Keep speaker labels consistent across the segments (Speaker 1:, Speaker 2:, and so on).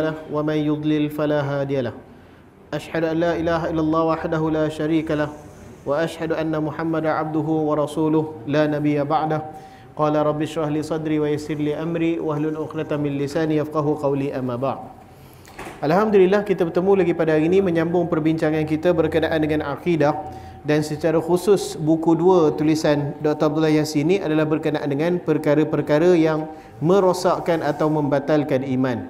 Speaker 1: له ومن يضلل فلا هادي له أشهد أن لا إله إلا الله وحده لا شريك له وأشهد أن محمد عبده ورسوله لا نبي بعده قال رب اشرح لي صدري ويسر لي أمري وهل أخرة من لساني يفقه قولي أما بعد Alhamdulillah kita bertemu lagi pada hari ini menyambung perbincangan kita berkenaan dengan akidah dan secara khusus buku 2 tulisan Dr. Abdullah Yassin ini adalah berkenaan dengan perkara-perkara yang merosakkan atau membatalkan iman.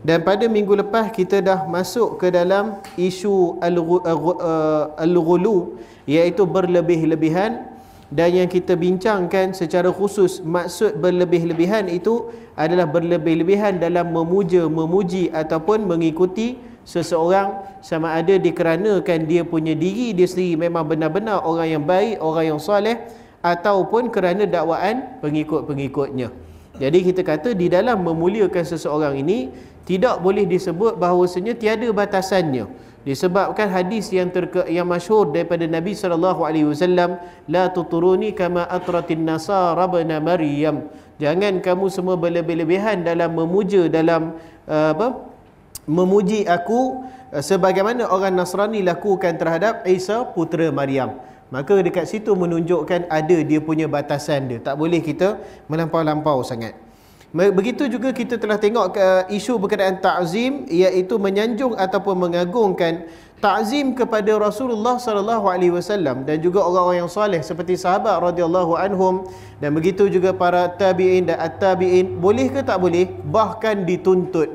Speaker 1: Dan pada minggu lepas kita dah masuk ke dalam isu uh, uh, al-ghulu iaitu berlebih-lebihan dan yang kita bincangkan secara khusus maksud berlebih-lebihan itu adalah berlebih-lebihan dalam memuja, memuji ataupun mengikuti seseorang sama ada dikeranakan dia punya diri dia sendiri memang benar-benar orang yang baik, orang yang soleh ataupun kerana dakwaan pengikut-pengikutnya. Jadi kita kata di dalam memuliakan seseorang ini tidak boleh disebut bahawasanya tiada batasannya disebabkan hadis yang terke, yang masyhur daripada Nabi sallallahu alaihi wasallam la tuturuni kama atratin nasara bana maryam jangan kamu semua berlebihan dalam memuja dalam eh, apa memuji aku eh, sebagaimana orang Nasrani lakukan terhadap Isa putera Maryam maka dekat situ menunjukkan ada dia punya batasan dia tak boleh kita melampau-lampau sangat Begitu juga kita telah tengok uh, isu berkenaan ta'zim iaitu menyanjung ataupun mengagungkan ta'zim kepada Rasulullah sallallahu alaihi wasallam dan juga orang-orang yang soleh seperti sahabat radhiyallahu anhum dan begitu juga para tabi'in dan at-tabi'in boleh ke tak boleh bahkan dituntut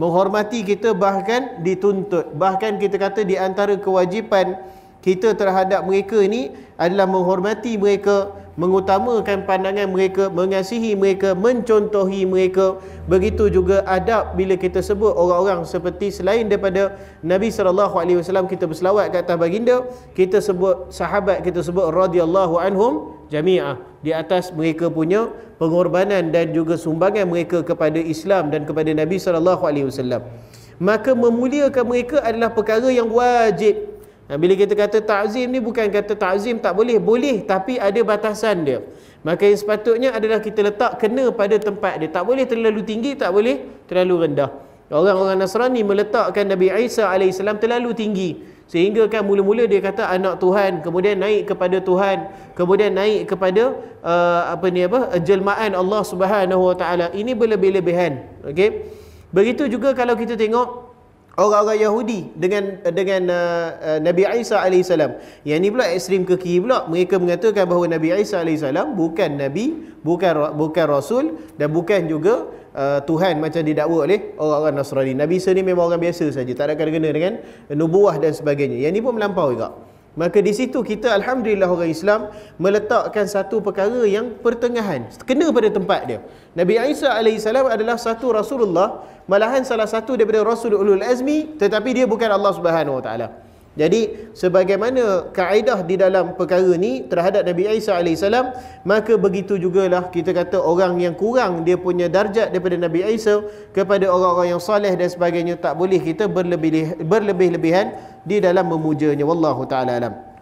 Speaker 1: menghormati kita bahkan dituntut bahkan kita kata di antara kewajipan kita terhadap mereka ini adalah menghormati mereka mengutamakan pandangan mereka mengasihi mereka mencontohi mereka begitu juga adab bila kita sebut orang-orang seperti selain daripada Nabi sallallahu alaihi wasallam kita berselawat ke atas baginda kita sebut sahabat kita sebut radhiyallahu anhum jami'ah di atas mereka punya pengorbanan dan juga sumbangan mereka kepada Islam dan kepada Nabi sallallahu alaihi wasallam maka memuliakan mereka adalah perkara yang wajib Nah Bila kita kata takzim ni bukan kata takzim tak boleh Boleh tapi ada batasan dia Maka yang sepatutnya adalah kita letak kena pada tempat dia Tak boleh terlalu tinggi, tak boleh terlalu rendah Orang-orang Nasrani meletakkan Nabi Isa AS terlalu tinggi Sehingga kan mula-mula dia kata anak Tuhan Kemudian naik kepada Tuhan Kemudian naik kepada uh, apa ni apa jelmaan Allah SWT Ini berlebih-lebihan okay? Begitu juga kalau kita tengok orang-orang Yahudi dengan dengan uh, uh Nabi Isa AS yang ni pula ekstrim ke kiri pula mereka mengatakan bahawa Nabi Isa AS bukan Nabi bukan bukan Rasul dan bukan juga uh, Tuhan macam didakwa oleh orang-orang Nasrani Nabi Isa ni memang orang biasa saja tak ada kena-kena dengan nubuah dan sebagainya yang ni pun melampau juga maka di situ kita Alhamdulillah orang Islam meletakkan satu perkara yang pertengahan kena pada tempat dia Nabi Isa AS adalah satu Rasulullah yang malahan salah satu daripada Rasulul Azmi tetapi dia bukan Allah Subhanahu Wa Taala. Jadi sebagaimana kaedah di dalam perkara ni terhadap Nabi Isa AS Maka begitu jugalah kita kata orang yang kurang dia punya darjat daripada Nabi Isa Kepada orang-orang yang salih dan sebagainya Tak boleh kita berlebih-lebihan di dalam memujanya Wallahu ta'ala alam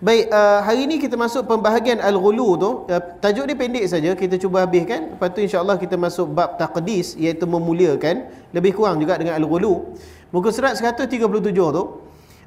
Speaker 1: Baik, uh, hari ini kita masuk pembahagian Al-Ghulu tu. Uh, tajuk dia pendek saja, kita cuba habiskan. Lepas tu insyaAllah kita masuk bab taqdis, iaitu memuliakan. Lebih kurang juga dengan Al-Ghulu. Muka serat 137 tu.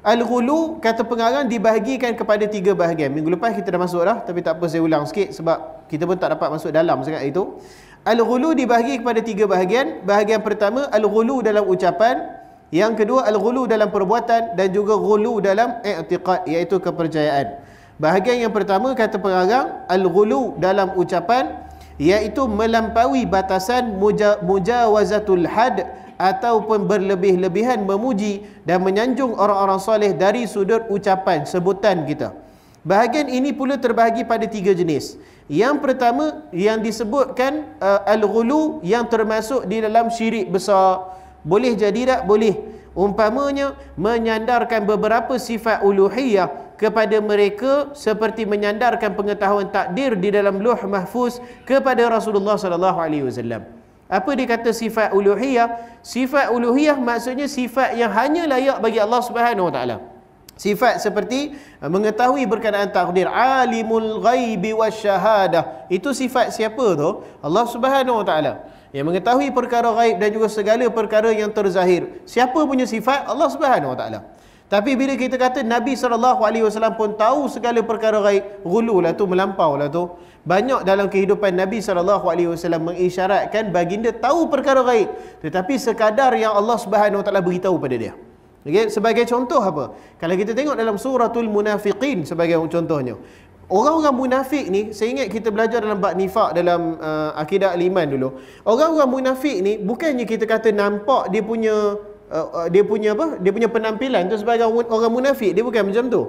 Speaker 1: Al-Ghulu, kata pengarang, dibahagikan kepada tiga bahagian. Minggu lepas kita dah masuk dah, tapi tak apa saya ulang sikit sebab kita pun tak dapat masuk dalam sangat itu. Al-Ghulu dibahagi kepada tiga bahagian. Bahagian pertama, Al-Ghulu dalam ucapan. Yang kedua al-ghulu dalam perbuatan dan juga ghulu dalam i'tiqad iaitu kepercayaan. Bahagian yang pertama kata pengarang al-ghulu dalam ucapan iaitu melampaui batasan muja, mujawazatul had ataupun berlebih-lebihan memuji dan menyanjung orang-orang soleh dari sudut ucapan sebutan kita. Bahagian ini pula terbahagi pada tiga jenis. Yang pertama yang disebutkan uh, al-ghulu yang termasuk di dalam syirik besar boleh jadi tak? Boleh. Umpamanya menyandarkan beberapa sifat uluhiyah kepada mereka seperti menyandarkan pengetahuan takdir di dalam Luh Mahfuz kepada Rasulullah sallallahu alaihi wasallam. Apa dikata sifat uluhiyah? Sifat uluhiyah maksudnya sifat yang hanya layak bagi Allah Subhanahu wa taala. Sifat seperti mengetahui berkenaan takdir alimul ghaibi wasyahadah. Itu sifat siapa tu? Allah Subhanahu wa taala yang mengetahui perkara gaib dan juga segala perkara yang terzahir. Siapa punya sifat? Allah Subhanahu Wa Taala. Tapi bila kita kata Nabi SAW pun tahu segala perkara gaib. gulu lah tu, melampau lah tu. Banyak dalam kehidupan Nabi SAW mengisyaratkan baginda tahu perkara gaib. Tetapi sekadar yang Allah Subhanahu Wa Taala beritahu pada dia. Okay? Sebagai contoh apa? Kalau kita tengok dalam suratul munafiqin sebagai contohnya. Orang-orang munafik ni, saya ingat kita belajar dalam bab nifak dalam uh, akidah aliman dulu. Orang-orang munafik ni bukannya kita kata nampak dia punya uh, uh dia punya apa? Dia punya penampilan tu sebagai orang munafik, dia bukan macam tu.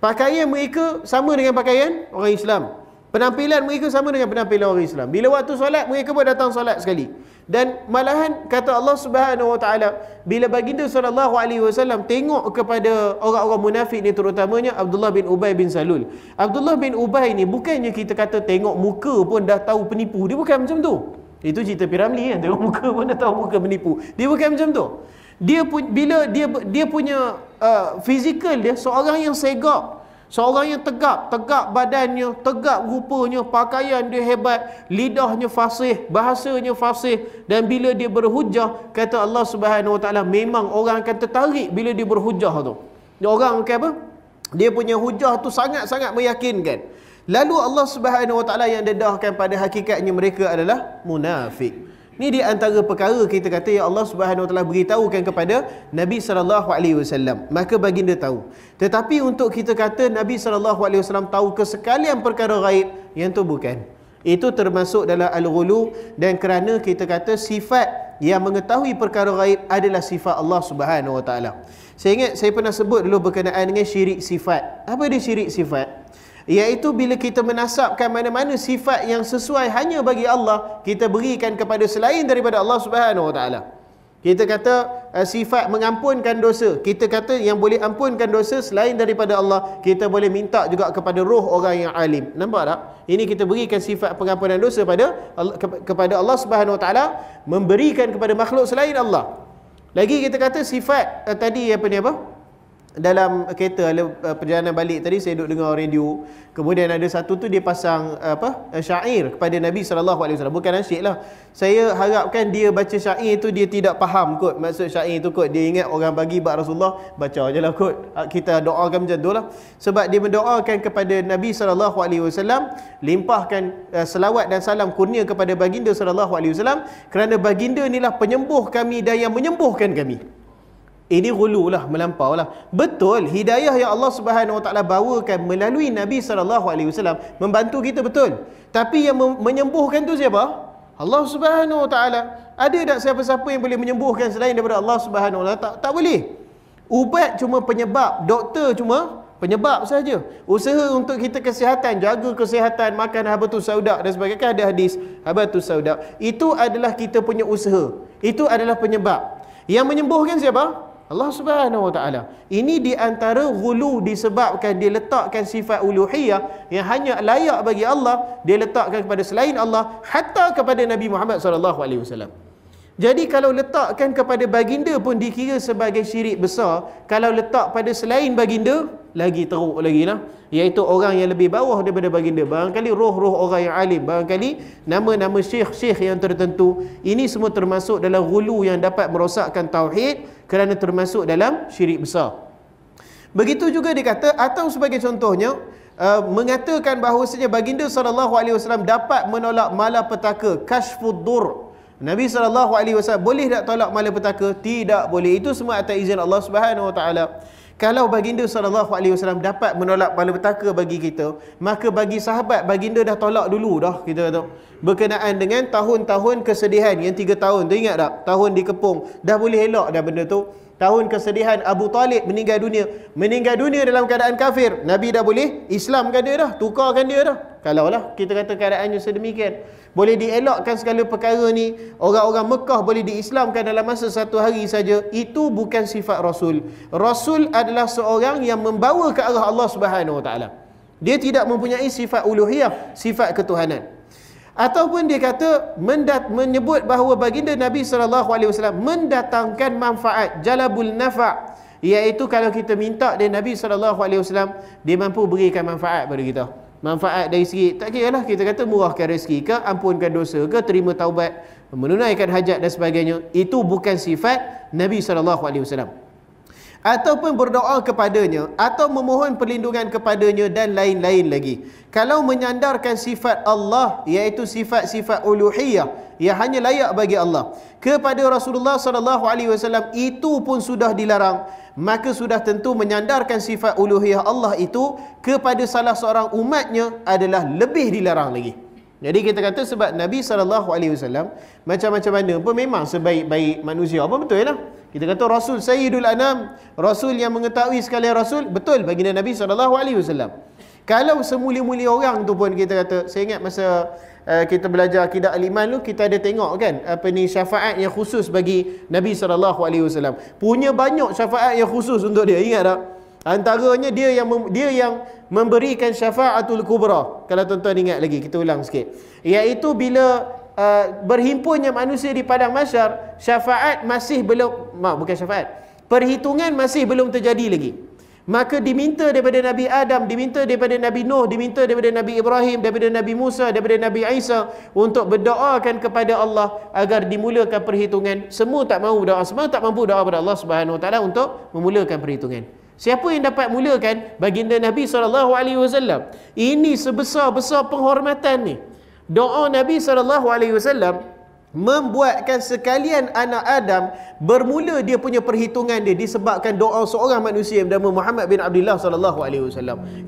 Speaker 1: Pakaian mereka sama dengan pakaian orang Islam. Penampilan mereka sama dengan penampilan orang Islam. Bila waktu solat, mereka pun datang solat sekali. Dan malahan kata Allah Subhanahu Wa Taala bila baginda sallallahu alaihi wasallam tengok kepada orang-orang munafik ni terutamanya Abdullah bin Ubay bin Salul. Abdullah bin Ubay ni bukannya kita kata tengok muka pun dah tahu penipu. Dia bukan macam tu. Itu cerita Piramli kan. Tengok muka pun dah tahu muka penipu. Dia bukan macam tu. Dia pun bila dia dia punya uh, physical dia seorang yang segak Seorang yang tegap, tegap badannya, tegak rupanya, pakaian dia hebat, lidahnya fasih, bahasanya fasih dan bila dia berhujah, kata Allah Subhanahu Wa memang orang akan tertarik bila dia berhujah tu. orang kan apa? Dia punya hujah tu sangat-sangat meyakinkan. Lalu Allah Subhanahu Wa Taala yang dedahkan pada hakikatnya mereka adalah munafik. Ini di antara perkara kita kata yang Allah Subhanahu Wa Taala beritahukan kepada Nabi Sallallahu Alaihi Wasallam. Maka baginda tahu. Tetapi untuk kita kata Nabi Sallallahu Alaihi Wasallam tahu kesekalian perkara gaib yang tu bukan. Itu termasuk dalam al-ghulu dan kerana kita kata sifat yang mengetahui perkara gaib adalah sifat Allah Subhanahu Wa Taala. Saya ingat saya pernah sebut dulu berkenaan dengan syirik sifat. Apa dia syirik sifat? iaitu bila kita menasabkan mana-mana sifat yang sesuai hanya bagi Allah kita berikan kepada selain daripada Allah Subhanahu Wa Taala kita kata uh, sifat mengampunkan dosa kita kata yang boleh ampunkan dosa selain daripada Allah kita boleh minta juga kepada roh orang yang alim nampak tak ini kita berikan sifat pengampunan dosa pada ke- kepada Allah Subhanahu Wa Taala memberikan kepada makhluk selain Allah lagi kita kata sifat uh, tadi apa ni apa dalam kereta dalam eh, perjalanan balik tadi saya duduk dengar radio kemudian ada satu tu dia pasang eh, apa eh, syair kepada Nabi SAW bukan asyik lah. saya harapkan dia baca syair tu dia tidak faham kot maksud syair tu kot dia ingat orang bagi buat Rasulullah baca je lah kot ah, kita doakan macam tu lah. sebab dia mendoakan kepada Nabi SAW limpahkan selawat dan salam kurnia kepada baginda SAW kerana baginda inilah penyembuh kami dan yang menyembuhkan kami ini gulu lah, melampau lah. Betul, hidayah yang Allah Subhanahu wa taala bawakan melalui Nabi SAW membantu kita betul. Tapi yang menyembuhkan tu siapa? Allah Subhanahu wa taala Ada tak siapa-siapa yang boleh menyembuhkan selain daripada Allah Subhanahu SWT? Tak, tak boleh. Ubat cuma penyebab, doktor cuma penyebab saja. Usaha untuk kita kesihatan, jaga kesihatan, makan habatus saudak dan sebagainya. Kan ada hadis habatus saudak. Itu adalah kita punya usaha. Itu adalah penyebab. Yang menyembuhkan siapa? Allah Subhanahu Wa Taala. Ini di antara ghulu disebabkan dia letakkan sifat uluhiyah yang hanya layak bagi Allah, dia letakkan kepada selain Allah, hatta kepada Nabi Muhammad sallallahu alaihi wasallam. Jadi kalau letakkan kepada baginda pun dikira sebagai syirik besar, kalau letak pada selain baginda, lagi teruk lagi lah iaitu orang yang lebih bawah daripada baginda barangkali roh-roh orang yang alim barangkali nama-nama syekh-syekh yang tertentu ini semua termasuk dalam gulu yang dapat merosakkan tauhid kerana termasuk dalam syirik besar begitu juga dikata atau sebagai contohnya uh, mengatakan bahawasanya baginda Sallallahu Alaihi Wasallam dapat menolak malapetaka kashfuddur Nabi Sallallahu Alaihi Wasallam boleh tak tolak malapetaka? tidak boleh itu semua atas izin Allah Subhanahu Wa Taala. Kalau baginda SAW dapat menolak bala petaka bagi kita, maka bagi sahabat, baginda dah tolak dulu dah kita tu. Berkenaan dengan tahun-tahun kesedihan yang tiga tahun tu, ingat tak? Tahun dikepung, dah boleh elak dah benda tu. Tahun kesedihan Abu Talib meninggal dunia. Meninggal dunia dalam keadaan kafir. Nabi dah boleh Islamkan dia dah. Tukarkan dia dah. lah kita kata keadaannya sedemikian boleh dielakkan segala perkara ni orang-orang Mekah boleh diislamkan dalam masa satu hari saja itu bukan sifat rasul rasul adalah seorang yang membawa ke arah Allah Subhanahu Wa Taala dia tidak mempunyai sifat uluhiyah sifat ketuhanan ataupun dia kata mendat menyebut bahawa baginda Nabi sallallahu alaihi wasallam mendatangkan manfaat jalabul nafa' iaitu kalau kita minta dari Nabi sallallahu alaihi wasallam dia mampu berikan manfaat pada kita manfaat dari segi tak kira lah kita kata murahkan rezeki ke ampunkan dosa ke terima taubat menunaikan hajat dan sebagainya itu bukan sifat Nabi SAW ataupun berdoa kepadanya atau memohon perlindungan kepadanya dan lain-lain lagi kalau menyandarkan sifat Allah iaitu sifat-sifat uluhiyah yang hanya layak bagi Allah kepada Rasulullah sallallahu alaihi wasallam itu pun sudah dilarang maka sudah tentu menyandarkan sifat uluhiyah Allah itu kepada salah seorang umatnya adalah lebih dilarang lagi jadi kita kata sebab Nabi SAW macam-macam mana pun memang sebaik-baik manusia. Apa betul lah? Kita kata Rasul Sayyidul Anam, Rasul yang mengetahui sekali Rasul, betul baginda Nabi SAW. Kalau semuli-muli orang tu pun kita kata, saya ingat masa uh, kita belajar akidah aliman tu, kita ada tengok kan, apa ni syafaat yang khusus bagi Nabi SAW. Punya banyak syafaat yang khusus untuk dia, ingat tak? Antaranya dia yang dia yang memberikan syafaatul kubra kalau tuan-tuan ingat lagi kita ulang sikit iaitu bila uh, berhimpunnya manusia di padang mahsyar syafaat masih belum mak bukan syafaat perhitungan masih belum terjadi lagi maka diminta daripada Nabi Adam diminta daripada Nabi Nuh diminta daripada Nabi Ibrahim daripada Nabi Musa daripada Nabi Isa untuk berdoakan kepada Allah agar dimulakan perhitungan semua tak mahu berdoa, semua tak mampu doa kepada Allah Subhanahu Wa Taala untuk memulakan perhitungan Siapa yang dapat mulakan baginda Nabi SAW? Ini sebesar-besar penghormatan ni. Doa Nabi SAW membuatkan sekalian anak Adam bermula dia punya perhitungan dia disebabkan doa seorang manusia bernama Muhammad bin Abdullah SAW.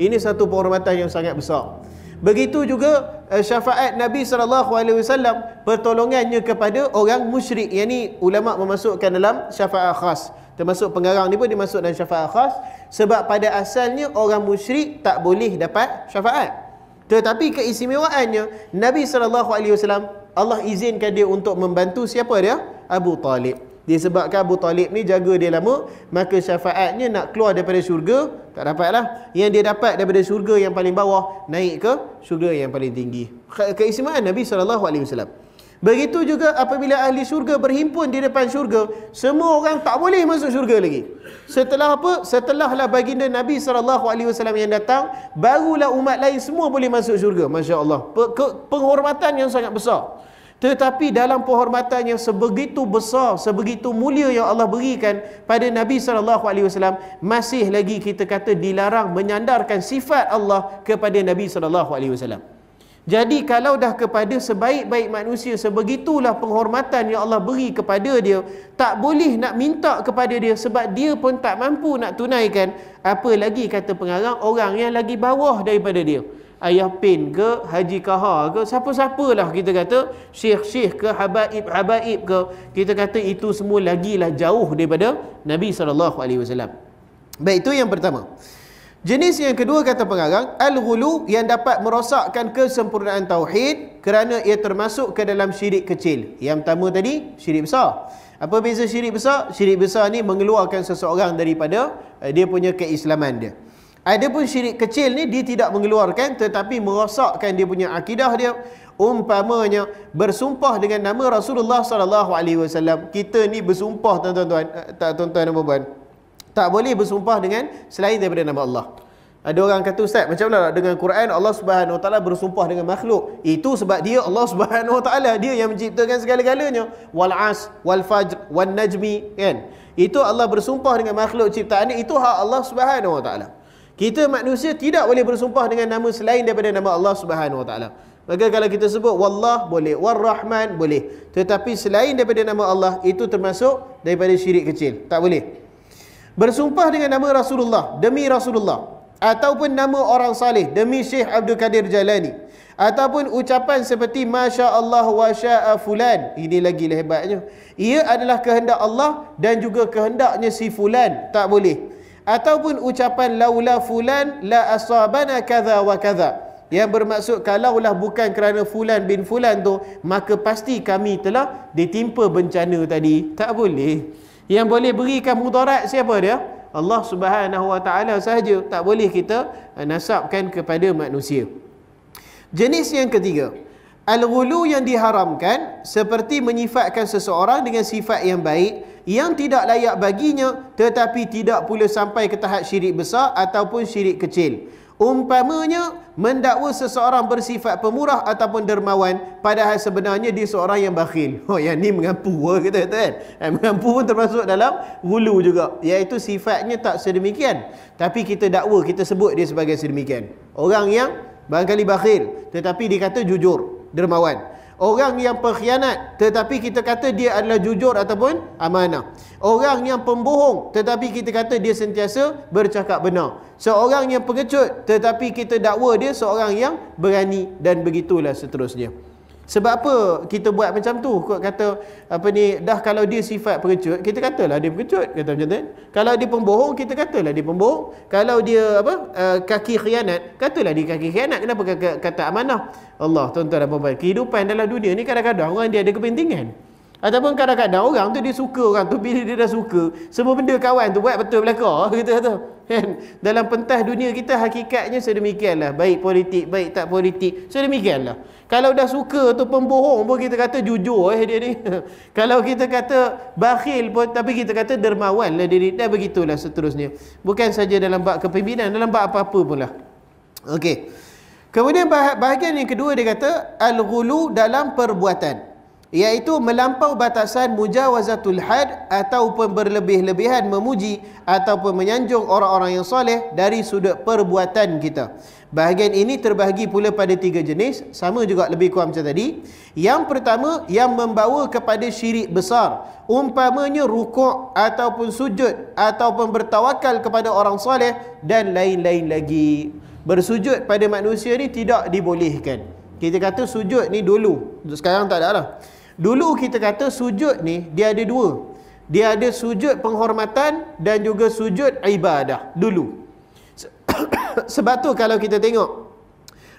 Speaker 1: Ini satu penghormatan yang sangat besar. Begitu juga uh, syafaat Nabi SAW Pertolongannya kepada orang musyrik Yang ni ulama' memasukkan dalam syafaat khas Termasuk pengarang ni pun dimasukkan dalam syafaat khas Sebab pada asalnya orang musyrik tak boleh dapat syafaat Tetapi keistimewaannya Nabi SAW Allah izinkan dia untuk membantu siapa dia? Abu Talib disebabkan Abu Talib ni jaga dia lama maka syafaatnya nak keluar daripada syurga tak dapat lah. yang dia dapat daripada syurga yang paling bawah naik ke syurga yang paling tinggi keismaan Nabi SAW begitu juga apabila ahli syurga berhimpun di depan syurga semua orang tak boleh masuk syurga lagi setelah apa? setelahlah baginda Nabi SAW yang datang barulah umat lain semua boleh masuk syurga Masya Allah penghormatan yang sangat besar tetapi dalam penghormatan yang sebegitu besar, sebegitu mulia yang Allah berikan pada Nabi SAW, masih lagi kita kata dilarang menyandarkan sifat Allah kepada Nabi SAW. Jadi kalau dah kepada sebaik-baik manusia, sebegitulah penghormatan yang Allah beri kepada dia, tak boleh nak minta kepada dia sebab dia pun tak mampu nak tunaikan. Apa lagi kata pengarang, orang yang lagi bawah daripada dia. Dia. Ayah Pin ke, Haji Kahar ke, siapa-siapalah kita kata, Syekh-Syekh ke, Habaib-Habaib ke, kita kata itu semua lagi lah jauh daripada Nabi SAW. Baik, itu yang pertama. Jenis yang kedua kata pengarang, Al-Ghulu yang dapat merosakkan kesempurnaan Tauhid kerana ia termasuk ke dalam syirik kecil. Yang pertama tadi, syirik besar. Apa beza syirik besar? Syirik besar ni mengeluarkan seseorang daripada eh, dia punya keislaman dia. Adapun syirik kecil ni dia tidak mengeluarkan tetapi merosakkan dia punya akidah dia. Umpamanya bersumpah dengan nama Rasulullah sallallahu alaihi wasallam. Kita ni bersumpah tuan-tuan tak eh, tuan-tuan dan puan. Tak boleh bersumpah dengan selain daripada nama Allah. Ada orang kata ustaz macam mana dengan Quran Allah Subhanahu Wa Taala bersumpah dengan makhluk itu sebab dia Allah Subhanahu Wa Taala dia yang menciptakan segala-galanya wal as wal fajr wan najmi kan itu Allah bersumpah dengan makhluk ciptaan itu hak Allah Subhanahu Wa Taala kita manusia tidak boleh bersumpah dengan nama selain daripada nama Allah Subhanahu Wa Taala. Maka kalau kita sebut Wallah boleh, Warrahman boleh. Tetapi selain daripada nama Allah itu termasuk daripada syirik kecil. Tak boleh. Bersumpah dengan nama Rasulullah demi Rasulullah ataupun nama orang saleh demi Syekh Abdul Kadir Jalani ataupun ucapan seperti masya-Allah wa syaa fulan ini lagi hebatnya ia adalah kehendak Allah dan juga kehendaknya si fulan tak boleh ataupun ucapan laula fulan la asabana kadza wa kadza yang bermaksud kalaulah bukan kerana fulan bin fulan tu maka pasti kami telah ditimpa bencana tadi tak boleh yang boleh berikan mudarat siapa dia Allah Subhanahu wa taala saja tak boleh kita nasabkan kepada manusia jenis yang ketiga al-ghulu yang diharamkan seperti menyifatkan seseorang dengan sifat yang baik yang tidak layak baginya tetapi tidak pula sampai ke tahap syirik besar ataupun syirik kecil. Umpamanya mendakwa seseorang bersifat pemurah ataupun dermawan padahal sebenarnya dia seorang yang bakhil. Oh yang ni mengampu lah kata tu kan. Eh, mengampu pun termasuk dalam gulu juga iaitu sifatnya tak sedemikian. Tapi kita dakwa kita sebut dia sebagai sedemikian. Orang yang barangkali bakhil tetapi dikata jujur, dermawan. Orang yang pengkhianat tetapi kita kata dia adalah jujur ataupun amanah. Orang yang pembohong tetapi kita kata dia sentiasa bercakap benar. Seorang yang pengecut tetapi kita dakwa dia seorang yang berani dan begitulah seterusnya. Sebab apa kita buat macam tu? Kau kata apa ni dah kalau dia sifat pengecut, kita katalah dia pengecut, kata macam tu. Kan? Kalau dia pembohong, kita katalah dia pembohong. Kalau dia apa? Uh, kaki khianat, katalah dia kaki khianat. Kenapa kata, kata amanah? Allah, tuan-tuan dan puan kehidupan dalam dunia ni kadang-kadang orang dia ada kepentingan. Ataupun kadang-kadang orang tu dia suka orang tu bila dia dah suka, semua benda kawan tu buat betul belaka, kita -kata. Kan? Dalam pentas dunia kita hakikatnya sedemikianlah. Baik politik, baik tak politik, sedemikianlah. Kalau dah suka tu pembohong pun kita kata jujur eh dia ni. Kalau kita kata bakhil pun tapi kita kata dermawan lah diri. Dan begitulah seterusnya. Bukan saja dalam bab kepimpinan, dalam bab apa-apa pula. Okey. Kemudian bahagian yang kedua dia kata al-ghulu dalam perbuatan iaitu melampau batasan mujawazatul had ataupun berlebih-lebihan memuji ataupun menyanjung orang-orang yang soleh dari sudut perbuatan kita. Bahagian ini terbahagi pula pada tiga jenis, sama juga lebih kurang macam tadi. Yang pertama, yang membawa kepada syirik besar. Umpamanya rukuk ataupun sujud ataupun bertawakal kepada orang soleh dan lain-lain lagi. Bersujud pada manusia ni tidak dibolehkan. Kita kata sujud ni dulu. Sekarang tak ada lah. Dulu kita kata sujud ni dia ada dua. Dia ada sujud penghormatan dan juga sujud ibadah dulu. Sebab tu kalau kita tengok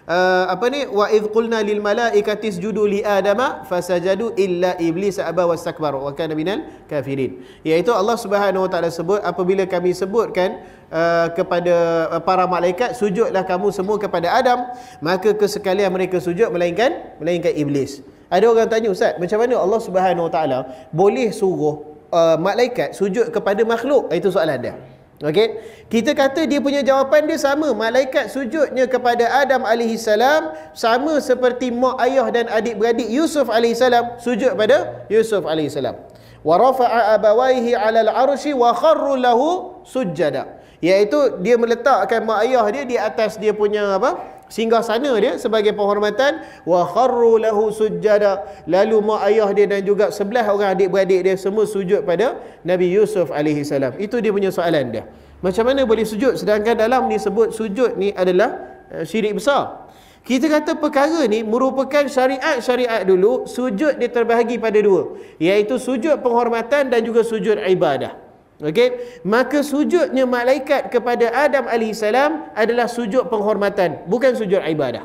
Speaker 1: uh, apa ni wa id qulna lil malaikati isjudu li adama fasajadu illa iblis aba wastakbar wa kana minal kafirin. Iaitu Allah Subhanahu wa taala sebut apabila kami sebutkan Uh, kepada uh, para malaikat sujudlah kamu semua kepada Adam maka kesekalian mereka sujud melainkan melainkan iblis ada orang tanya ustaz, macam mana Allah Subhanahu Wa Taala boleh suruh uh, malaikat sujud kepada makhluk? Itu soalan dia. Okey. Kita kata dia punya jawapan dia sama. Malaikat sujudnya kepada Adam alaihi salam sama seperti mak ayah dan adik-beradik Yusuf alaihi salam sujud pada Yusuf alaihi salam. Wa rafa'a abawaihi 'alal 'arsy wa kharru lahu sujjada. Iaitu dia meletakkan mak ayah dia di atas dia punya apa? singgah sana dia sebagai penghormatan wa kharru lahu sujjada lalu mak ayah dia dan juga sebelah orang adik-beradik dia semua sujud pada Nabi Yusuf alaihi salam itu dia punya soalan dia macam mana boleh sujud sedangkan dalam ni sebut sujud ni adalah eh, syirik besar kita kata perkara ni merupakan syariat-syariat dulu sujud dia terbahagi pada dua iaitu sujud penghormatan dan juga sujud ibadah Okey, maka sujudnya malaikat kepada Adam alaihissalam adalah sujud penghormatan, bukan sujud ibadah.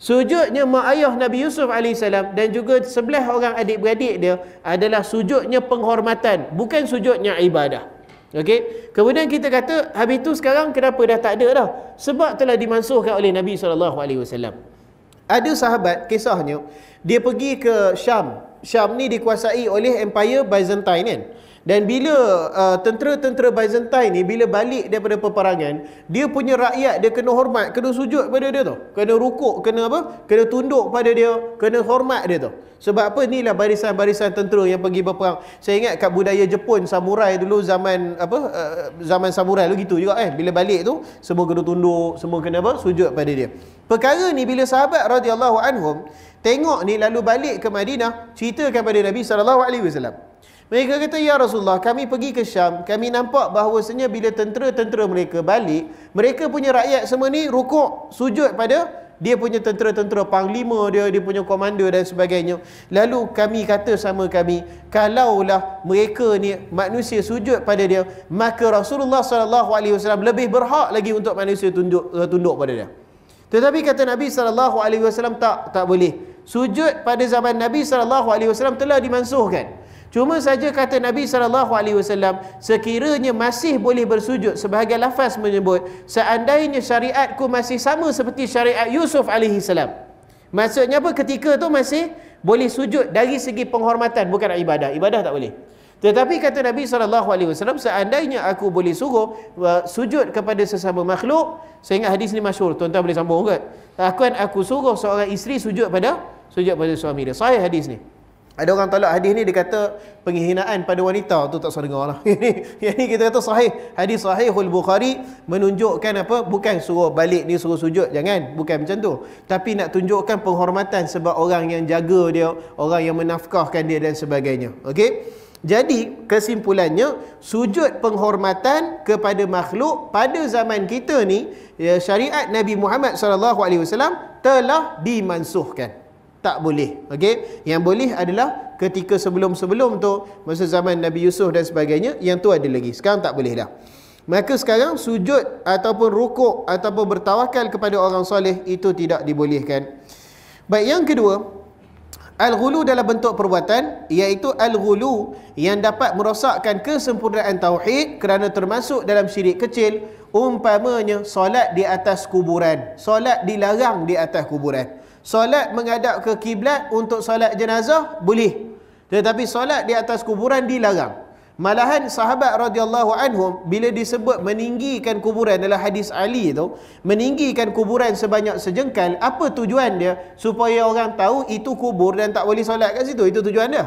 Speaker 1: Sujudnya mak ayah Nabi Yusuf alaihissalam dan juga sebelah orang adik-beradik dia adalah sujudnya penghormatan, bukan sujudnya ibadah. Okey, kemudian kita kata habis tu sekarang kenapa dah tak ada dah? Sebab telah dimansuhkan oleh Nabi sallallahu alaihi wasallam. Ada sahabat kisahnya, dia pergi ke Syam. Syam ni dikuasai oleh Empire Byzantine kan. Dan bila uh, tentera-tentera Byzantine ni bila balik daripada peperangan, dia punya rakyat dia kena hormat, kena sujud pada dia tu. Kena rukuk, kena apa? Kena tunduk pada dia, kena hormat dia tu. Sebab apa? Inilah barisan-barisan tentera yang pergi berperang. Saya ingat kat budaya Jepun samurai dulu zaman apa? Uh, zaman samurai dulu gitu juga eh. Bila balik tu semua kena tunduk, semua kena apa? Sujud pada dia. Perkara ni bila sahabat radhiyallahu anhum tengok ni lalu balik ke Madinah, ceritakan kepada Nabi sallallahu alaihi wasallam. Mereka kata, Ya Rasulullah, kami pergi ke Syam, kami nampak bahawasanya bila tentera-tentera mereka balik, mereka punya rakyat semua ni rukuk, sujud pada dia punya tentera-tentera, panglima dia, dia punya komando dan sebagainya. Lalu kami kata sama kami, kalaulah mereka ni manusia sujud pada dia, maka Rasulullah SAW lebih berhak lagi untuk manusia tunduk, eh, tunduk pada dia. Tetapi kata Nabi SAW, tak, tak boleh. Sujud pada zaman Nabi SAW telah dimansuhkan. Cuma saja kata Nabi saw sekiranya masih boleh bersujud sebahagian lafaz menyebut seandainya syariatku masih sama seperti syariat Yusuf alaihi salam. Maksudnya apa ketika tu masih boleh sujud dari segi penghormatan bukan ibadah. Ibadah tak boleh. Tetapi kata Nabi saw seandainya aku boleh suruh uh, sujud kepada sesama makhluk sehingga hadis ni masyhur tuan-tuan boleh sambung kan. Akan aku suruh seorang isteri sujud pada sujud pada suami dia. Sahih hadis ni. Ada orang tolak hadis ni dia kata penghinaan pada wanita tu tak sah dengar lah. Yang ni kita kata sahih. Hadis sahih sahihul Bukhari menunjukkan apa? Bukan suruh balik ni suruh sujud. Jangan. Bukan macam tu. Tapi nak tunjukkan penghormatan sebab orang yang jaga dia, orang yang menafkahkan dia dan sebagainya. Okey? Jadi kesimpulannya sujud penghormatan kepada makhluk pada zaman kita ni ya, syariat Nabi Muhammad sallallahu alaihi wasallam telah dimansuhkan tak boleh okey yang boleh adalah ketika sebelum-sebelum tu masa zaman Nabi Yusuf dan sebagainya yang tu ada lagi sekarang tak boleh dah maka sekarang sujud ataupun rukuk ataupun bertawakal kepada orang soleh itu tidak dibolehkan baik yang kedua Al-ghulu dalam bentuk perbuatan iaitu al-ghulu yang dapat merosakkan kesempurnaan tauhid kerana termasuk dalam syirik kecil umpamanya solat di atas kuburan solat dilarang di atas kuburan solat menghadap ke kiblat untuk solat jenazah boleh tetapi solat di atas kuburan dilarang malahan sahabat radhiyallahu anhum bila disebut meninggikan kuburan dalam hadis Ali tu meninggikan kuburan sebanyak sejengkal apa tujuan dia supaya orang tahu itu kubur dan tak boleh solat kat situ itu tujuan dia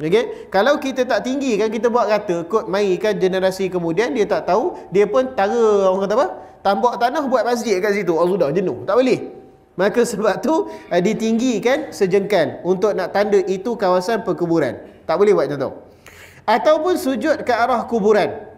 Speaker 1: Okay. Kalau kita tak tinggi kan kita buat rata Kod mari kan generasi kemudian dia tak tahu Dia pun tara orang kata apa Tambak tanah buat masjid kat situ Azudah jenuh tak boleh Maka sebab tu uh, eh, ditinggikan sejengkan untuk nak tanda itu kawasan perkuburan. Tak boleh buat macam tu. Ataupun sujud ke arah kuburan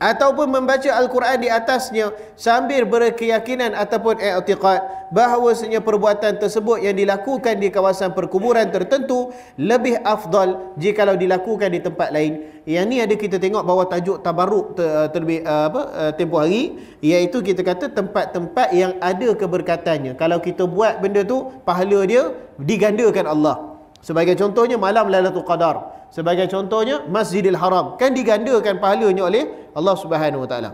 Speaker 1: ataupun membaca al-Quran di atasnya sambil berkeyakinan ataupun i'tiqad bahawasanya perbuatan tersebut yang dilakukan di kawasan perkuburan tertentu lebih afdal jikalau dilakukan di tempat lain yang ni ada kita tengok bawah tajuk tabarruk terlebih eh, apa eh, tempoh hari iaitu kita kata tempat-tempat yang ada keberkatannya kalau kita buat benda tu pahala dia digandakan Allah sebagai contohnya malam lailatul qadar Sebagai contohnya Masjidil Haram kan digandakan pahalanya oleh Allah Subhanahu Wa Taala.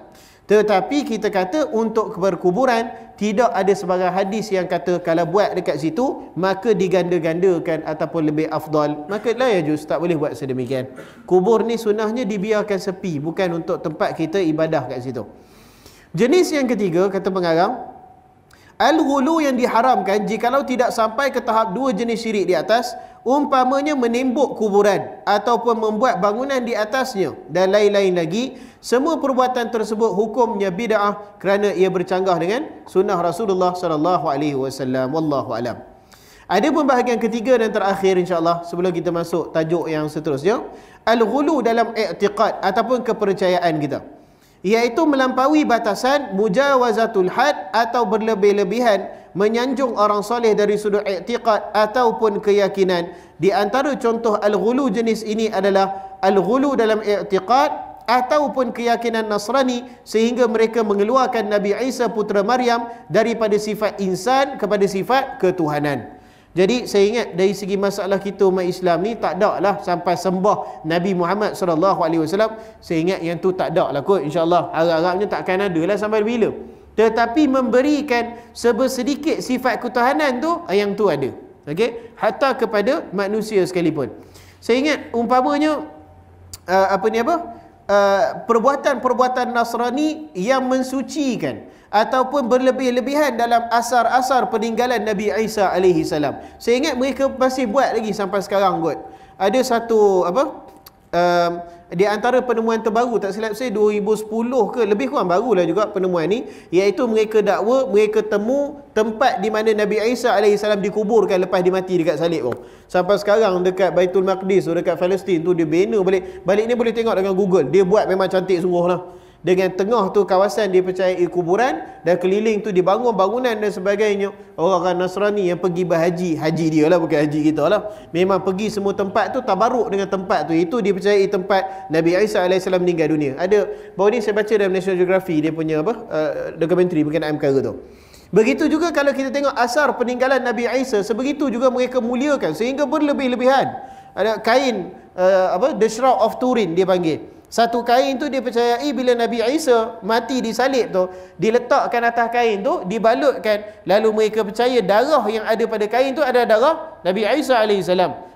Speaker 1: Tetapi kita kata untuk keberkuburan tidak ada sebarang hadis yang kata kalau buat dekat situ maka diganda-gandakan ataupun lebih afdal. Maka la ya just tak boleh buat sedemikian. Kubur ni sunahnya dibiarkan sepi bukan untuk tempat kita ibadah kat situ. Jenis yang ketiga kata pengarang al hulu yang diharamkan jikalau tidak sampai ke tahap dua jenis syirik di atas Umpamanya menimbuk kuburan Ataupun membuat bangunan di atasnya Dan lain-lain lagi Semua perbuatan tersebut hukumnya bida'ah Kerana ia bercanggah dengan sunnah Rasulullah SAW Wallahu'alam ada pun bahagian ketiga dan terakhir insyaAllah sebelum kita masuk tajuk yang seterusnya. al hulu dalam i'tiqad ataupun kepercayaan kita iaitu melampaui batasan mujawazatul had atau berlebih-lebihan menyanjung orang soleh dari sudut i'tiqad ataupun keyakinan di antara contoh al-ghulu jenis ini adalah al-ghulu dalam i'tiqad ataupun keyakinan Nasrani sehingga mereka mengeluarkan Nabi Isa putera Maryam daripada sifat insan kepada sifat ketuhanan jadi saya ingat dari segi masalah kita umat Islam ni tak ada lah sampai sembah Nabi Muhammad SAW. Saya ingat yang tu tak ada lah kot insyaAllah. Harap-harapnya takkan ada lah sampai bila. Tetapi memberikan sebesedikit sifat ketuhanan tu, ah, yang tu ada. okay? Hatta kepada manusia sekalipun. Saya ingat umpamanya, uh, apa ni apa? Uh, Uh, perbuatan-perbuatan uh, Nasrani yang mensucikan ataupun berlebih-lebihan dalam asar-asar peninggalan Nabi Isa alaihi salam. Saya ingat mereka masih buat lagi sampai sekarang kot. Ada satu apa? um, di antara penemuan terbaru tak silap saya 2010 ke lebih kurang barulah juga penemuan ni iaitu mereka dakwa mereka temu tempat di mana Nabi Isa alaihi AS dikuburkan lepas dia dimati dekat salib tu sampai sekarang dekat Baitul Maqdis tu dekat Palestin tu dia bina balik balik ni boleh tengok dengan Google dia buat memang cantik sungguh lah dengan tengah tu kawasan dia percaya kuburan dan keliling tu dibangun bangunan dan sebagainya orang-orang Nasrani yang pergi berhaji haji dia lah bukan haji kita lah memang pergi semua tempat tu tabaruk dengan tempat tu itu dia percaya tempat Nabi Isa AS meninggal dunia ada baru ni saya baca dalam National Geography dia punya apa uh, dokumentari berkenaan perkara tu Begitu juga kalau kita tengok asar peninggalan Nabi Isa sebegitu juga mereka muliakan sehingga berlebih-lebihan ada kain uh, apa the shroud of turin dia panggil satu kain tu dia percayai eh, bila Nabi Isa mati di salib tu, diletakkan atas kain tu, dibalutkan, lalu mereka percaya darah yang ada pada kain tu adalah darah Nabi Isa AS.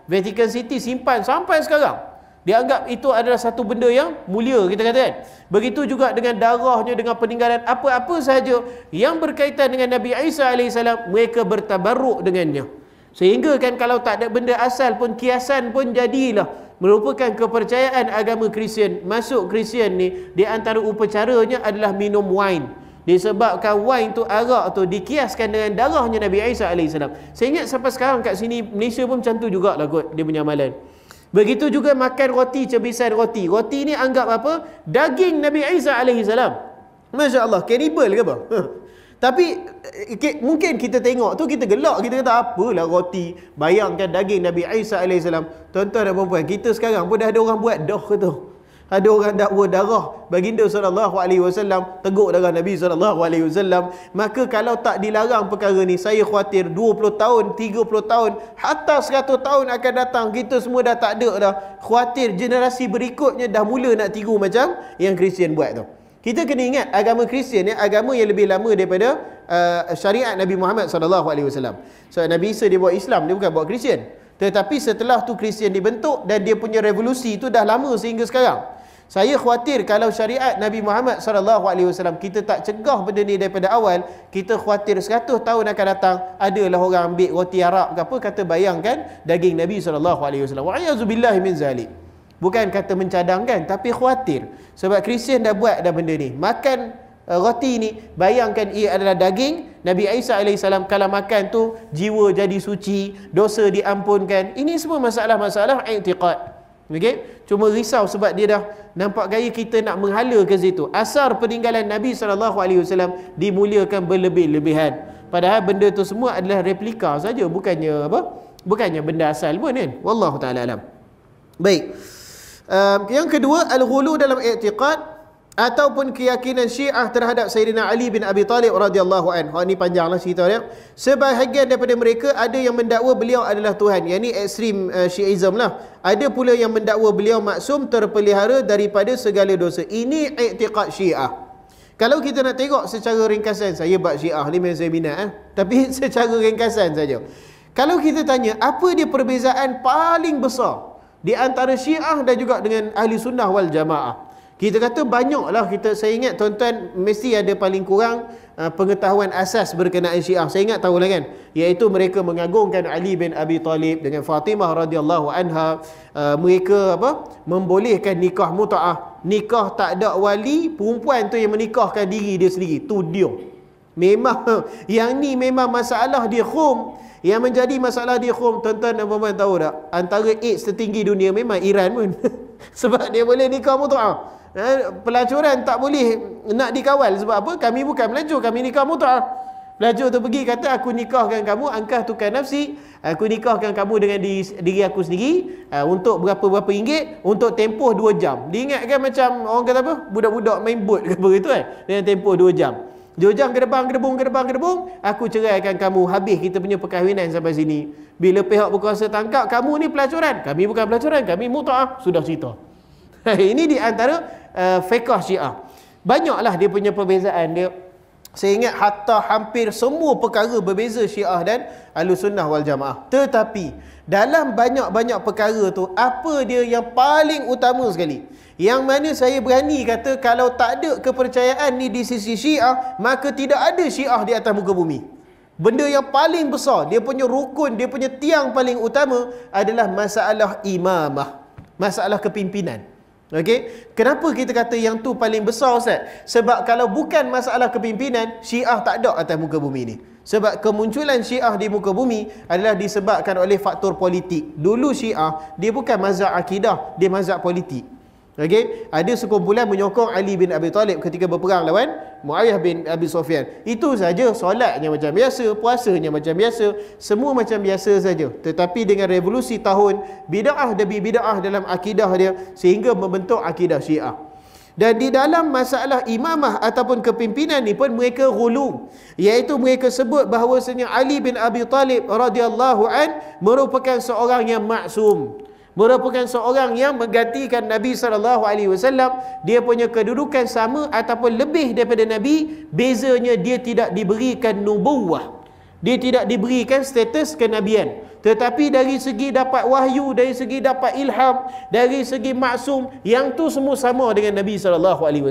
Speaker 1: Vatican City simpan sampai sekarang. Dianggap itu adalah satu benda yang mulia, kita katakan. Begitu juga dengan darahnya, dengan peninggalan apa-apa sahaja yang berkaitan dengan Nabi Isa AS, mereka bertabaruk dengannya. Sehingga kan kalau tak ada benda asal pun, kiasan pun jadilah merupakan kepercayaan agama Kristian masuk Kristian ni di antara upacaranya adalah minum wine disebabkan wine tu arak tu dikiaskan dengan darahnya Nabi Isa AS saya ingat sampai sekarang kat sini Malaysia pun macam tu jugalah kot dia punya amalan begitu juga makan roti cebisan roti roti ni anggap apa? daging Nabi Isa AS Masya Allah, cannibal ke apa? Tapi eh, mungkin kita tengok tu kita gelak kita kata apalah roti bayangkan daging Nabi Isa alaihi salam. Tuan-tuan dan puan-puan, kita sekarang pun dah ada orang buat dah tu. Ada orang buat darah baginda sallallahu alaihi wasallam teguk darah Nabi sallallahu alaihi wasallam. Maka kalau tak dilarang perkara ni, saya khuatir 20 tahun, 30 tahun, hatta 100 tahun akan datang kita semua dah tak ada dah. Khuatir generasi berikutnya dah mula nak tiru macam yang Kristian buat tu. Kita kena ingat agama Kristian ni agama yang lebih lama daripada uh, syariat Nabi Muhammad SAW. So Nabi Isa dia buat Islam, dia bukan buat Kristian. Tetapi setelah tu Kristian dibentuk dan dia punya revolusi tu dah lama sehingga sekarang. Saya khawatir kalau syariat Nabi Muhammad SAW kita tak cegah benda ni daripada awal, kita khuatir 100 tahun akan datang adalah orang ambil roti Arab ke apa kata bayangkan daging Nabi SAW. alaihi wasallam. billahi min Bukan kata mencadangkan tapi khawatir. sebab Kristian dah buat dah benda ni. Makan eh, roti ni bayangkan ia adalah daging Nabi Isa AS kalau makan tu jiwa jadi suci, dosa diampunkan. Ini semua masalah-masalah i'tiqad. okay? Cuma risau sebab dia dah nampak gaya kita nak menghala ke situ. Asar peninggalan Nabi SAW dimuliakan berlebih-lebihan. Padahal benda tu semua adalah replika saja bukannya apa? Bukannya benda asal pun kan? Wallahu taala alam. Baik. Um, yang kedua, al-ghulu dalam i'tiqad ataupun keyakinan Syiah terhadap Sayyidina Ali bin Abi Talib radhiyallahu an. Ha ni panjanglah cerita dia. Sebahagian daripada mereka ada yang mendakwa beliau adalah Tuhan. Yang ni ekstrem uh, eh, Syiahism lah. Ada pula yang mendakwa beliau maksum terpelihara daripada segala dosa. Ini i'tiqad Syiah. Kalau kita nak tengok secara ringkasan saya bab Syiah ni memang saya minat eh. Tapi secara ringkasan saja. Kalau kita tanya apa dia perbezaan paling besar di antara syiah dan juga dengan ahli sunnah wal jamaah kita kata banyaklah kita saya ingat tuan-tuan mesti ada paling kurang uh, pengetahuan asas berkenaan syiah saya ingat tahulah kan iaitu mereka mengagungkan Ali bin Abi Talib dengan Fatimah radhiyallahu anha uh, mereka apa membolehkan nikah mutaah nikah tak ada wali perempuan tu yang menikahkan diri dia sendiri tu dia memang yang ni memang masalah dia khum yang menjadi masalah dia khum, tuan-tuan dan puan-puan tahu tak? Antara AIDS tertinggi dunia memang Iran pun. sebab dia boleh nikah mutu'ah. Ha? Pelacuran tak boleh nak dikawal. Sebab apa? Kami bukan melancur. Kami nikah mutu'ah. Pelacur tu pergi kata, aku nikahkan kamu, angkah tukar nafsi. Aku nikahkan kamu dengan diri, diri aku sendiri. Ha, untuk berapa-berapa ringgit? Untuk tempoh 2 jam. Diingatkan macam orang kata apa? Budak-budak main bot ke begitu kan? Dengan tempoh 2 jam. Jojang kedebang, kedebung, kedebang, kedebung. Aku ceraikan kamu. Habis kita punya perkahwinan sampai sini. Bila pihak berkuasa tangkap, kamu ni pelacuran. Kami bukan pelacuran. Kami muta'ah. Sudah cerita. Ini di antara uh, eh, fekah syiah. Banyaklah dia punya perbezaan dia. Saya ingat hatta hampir semua perkara berbeza syiah dan al-sunnah wal-jamaah. Tetapi dalam banyak-banyak perkara tu, apa dia yang paling utama sekali? Yang mana saya berani kata kalau tak ada kepercayaan ni di sisi syiah, maka tidak ada syiah di atas muka bumi. Benda yang paling besar, dia punya rukun, dia punya tiang paling utama adalah masalah imamah. Masalah kepimpinan. Okay? Kenapa kita kata yang tu paling besar Ustaz? Sebab kalau bukan masalah kepimpinan, Syiah tak ada atas muka bumi ni. Sebab kemunculan Syiah di muka bumi adalah disebabkan oleh faktor politik. Dulu Syiah dia bukan mazhab akidah, dia mazhab politik. Okay. Ada sekumpulan menyokong Ali bin Abi Talib ketika berperang lawan Muawiyah bin Abi Sufyan. Itu saja solatnya macam biasa, puasanya macam biasa, semua macam biasa saja. Tetapi dengan revolusi tahun, bida'ah demi bida'ah dalam akidah dia sehingga membentuk akidah syiah. Dan di dalam masalah imamah ataupun kepimpinan ni pun mereka gulu. Iaitu mereka sebut bahawasanya Ali bin Abi Talib radhiyallahu an merupakan seorang yang maksum merupakan seorang yang menggantikan Nabi saw. dia punya kedudukan sama ataupun lebih daripada Nabi bezanya dia tidak diberikan nubuwah dia tidak diberikan status kenabian tetapi dari segi dapat wahyu dari segi dapat ilham dari segi maksum yang tu semua sama dengan Nabi saw. alaihi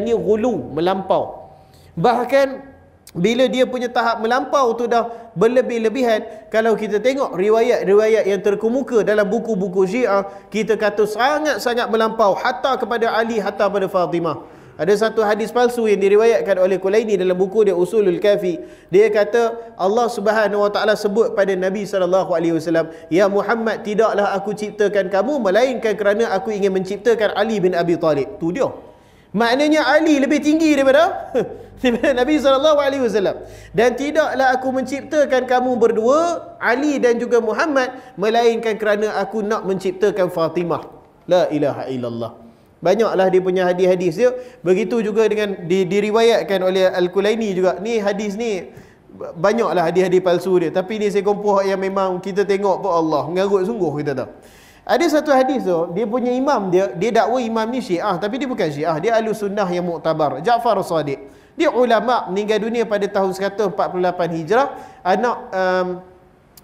Speaker 1: ni gulu ghulu melampau bahkan bila dia punya tahap melampau tu dah berlebih-lebihan kalau kita tengok riwayat-riwayat yang terkemuka dalam buku-buku Syiah kita kata sangat-sangat melampau hatta kepada Ali hatta kepada Fatimah ada satu hadis palsu yang diriwayatkan oleh Kulaini dalam buku dia Usulul Kafi. Dia kata Allah Subhanahu Wa Taala sebut pada Nabi Sallallahu Alaihi Wasallam, "Ya Muhammad, tidaklah aku ciptakan kamu melainkan kerana aku ingin menciptakan Ali bin Abi Talib." Tu dia. Maknanya Ali lebih tinggi daripada Nabi SAW Dan tidaklah aku menciptakan kamu berdua Ali dan juga Muhammad Melainkan kerana aku nak menciptakan Fatimah La ilaha illallah Banyaklah dia punya hadis-hadis dia Begitu juga dengan di, diriwayatkan oleh Al-Kulaini juga Ni hadis ni Banyaklah hadis-hadis palsu dia Tapi ni saya kumpul yang memang kita tengok pun Allah Ngarut sungguh kita tahu ada satu hadis tu, dia punya imam dia, dia dakwa imam ni syiah, tapi dia bukan syiah, dia alu sunnah yang muktabar, Ja'far Sadiq. Dia ulama meninggal dunia pada tahun 148 Hijrah. Anak um,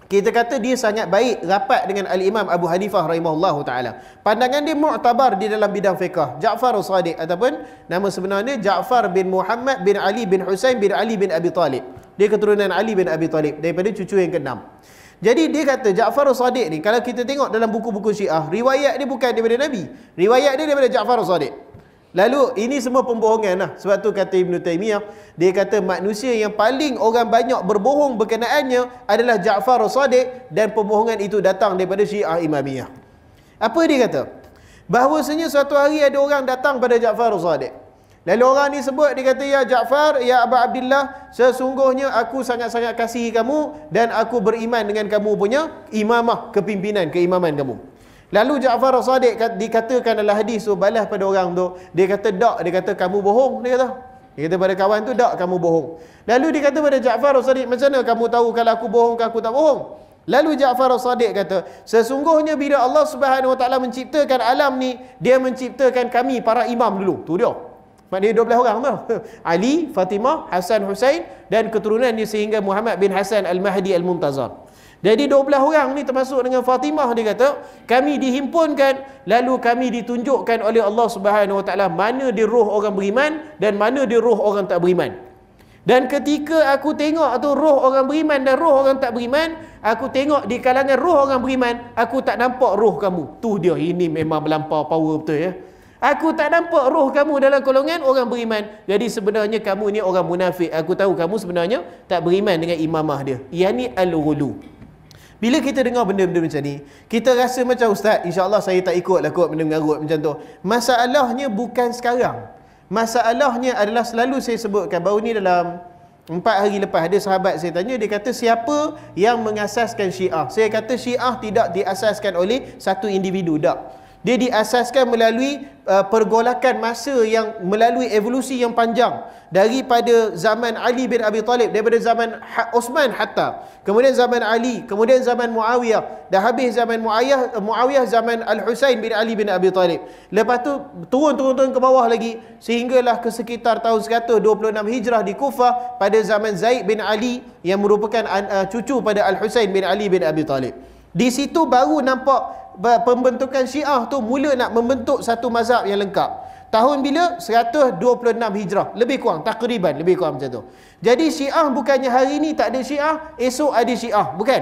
Speaker 1: kita kata dia sangat baik rapat dengan al-Imam Abu Hanifah rahimahullahu taala. Pandangan dia mu'tabar di dalam bidang fiqh. Ja'far as-Sadiq ataupun nama sebenarnya Ja'far bin Muhammad bin Ali bin Hussein bin Ali bin Abi Talib. Dia keturunan Ali bin Abi Talib daripada cucu yang keenam. Jadi dia kata Ja'far as-Sadiq ni kalau kita tengok dalam buku-buku Syiah, riwayat dia bukan daripada Nabi. Riwayat dia daripada Ja'far as-Sadiq. Lalu ini semua pembohongan lah. Sebab tu kata Ibn Taymiyah. Dia kata manusia yang paling orang banyak berbohong berkenaannya adalah Ja'far al-Sadiq. Dan pembohongan itu datang daripada Syiah Imamiyah. Apa dia kata? Bahawasanya suatu hari ada orang datang pada Ja'far al-Sadiq. Lalu orang ni sebut, dia kata, Ya Ja'far, Ya Aba Abdullah, sesungguhnya aku sangat-sangat kasihi kamu dan aku beriman dengan kamu punya imamah, kepimpinan, keimaman kamu. Lalu Jaafar Sadiq dikatakan dalam hadis tu balas pada orang tu. Dia kata tak, dia kata kamu bohong dia kata. Dia kata pada kawan tu tak kamu bohong. Lalu dia kata pada Jaafar Sadiq macam mana kamu tahu kalau aku bohong ke aku tak bohong? Lalu Jaafar Sadiq kata, sesungguhnya bila Allah Subhanahu Wa Taala menciptakan alam ni, dia menciptakan kami para imam dulu. Tu dia. Maknanya belah orang tu. Ali, Fatimah, Hasan, Hussein dan keturunan dia sehingga Muhammad bin Hasan Al-Mahdi Al-Muntazar. Jadi 12 orang ni termasuk dengan Fatimah dia kata, kami dihimpunkan lalu kami ditunjukkan oleh Allah Subhanahu Wa Taala mana di roh orang beriman dan mana di roh orang tak beriman. Dan ketika aku tengok tu roh orang beriman dan roh orang tak beriman, aku tengok di kalangan roh orang beriman, aku tak nampak roh kamu. Tu dia, ini memang melampau power betul ya. Aku tak nampak roh kamu dalam golongan orang beriman. Jadi sebenarnya kamu ni orang munafik. Aku tahu kamu sebenarnya tak beriman dengan imamah dia. Yani al-ghulu. Bila kita dengar benda-benda macam ni, kita rasa macam ustaz, insya-Allah saya tak ikutlah kot benda mengarut macam tu. Masalahnya bukan sekarang. Masalahnya adalah selalu saya sebutkan baru ni dalam empat hari lepas ada sahabat saya tanya dia kata siapa yang mengasaskan Syiah? Saya kata Syiah tidak diasaskan oleh satu individu dak. Dia diasaskan melalui uh, pergolakan masa yang melalui evolusi yang panjang daripada zaman Ali bin Abi Talib daripada zaman ha, Osman hatta kemudian zaman Ali kemudian zaman Muawiyah dah habis zaman Muawiyah uh, Muawiyah zaman Al-Husain bin Ali bin Abi Talib lepas tu turun-turun ke bawah lagi sehinggalah ke sekitar tahun 126 Hijrah di Kufah pada zaman Zaid bin Ali yang merupakan uh, cucu pada Al-Husain bin Ali bin Abi Talib di situ baru nampak pembentukan syiah tu mula nak membentuk satu mazhab yang lengkap. Tahun bila? 126 hijrah. Lebih kurang. Takriban lebih kurang macam tu. Jadi syiah bukannya hari ni tak ada syiah, esok ada syiah. Bukan?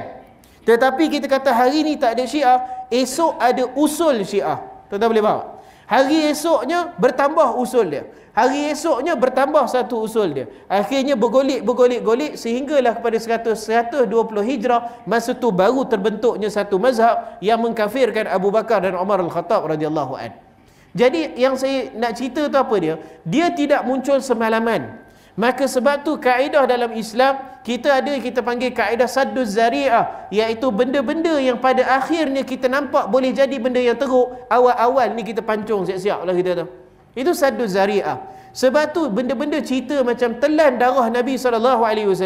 Speaker 1: Tetapi kita kata hari ni tak ada syiah, esok ada usul syiah. Tuan-tuan boleh faham? Hari esoknya bertambah usul dia. Hari esoknya bertambah satu usul dia. Akhirnya bergolik-bergolik-golik sehinggalah kepada 100, 120 hijrah. Masa tu baru terbentuknya satu mazhab yang mengkafirkan Abu Bakar dan Umar Al-Khattab radhiyallahu an. Jadi yang saya nak cerita tu apa dia? Dia tidak muncul semalaman. Maka sebab tu kaedah dalam Islam kita ada kita panggil kaedah saddul zari'ah iaitu benda-benda yang pada akhirnya kita nampak boleh jadi benda yang teruk awal-awal ni kita pancung siap-siap lah kita tu. Itu saddul zari'ah. Sebab tu benda-benda cerita macam telan darah Nabi SAW.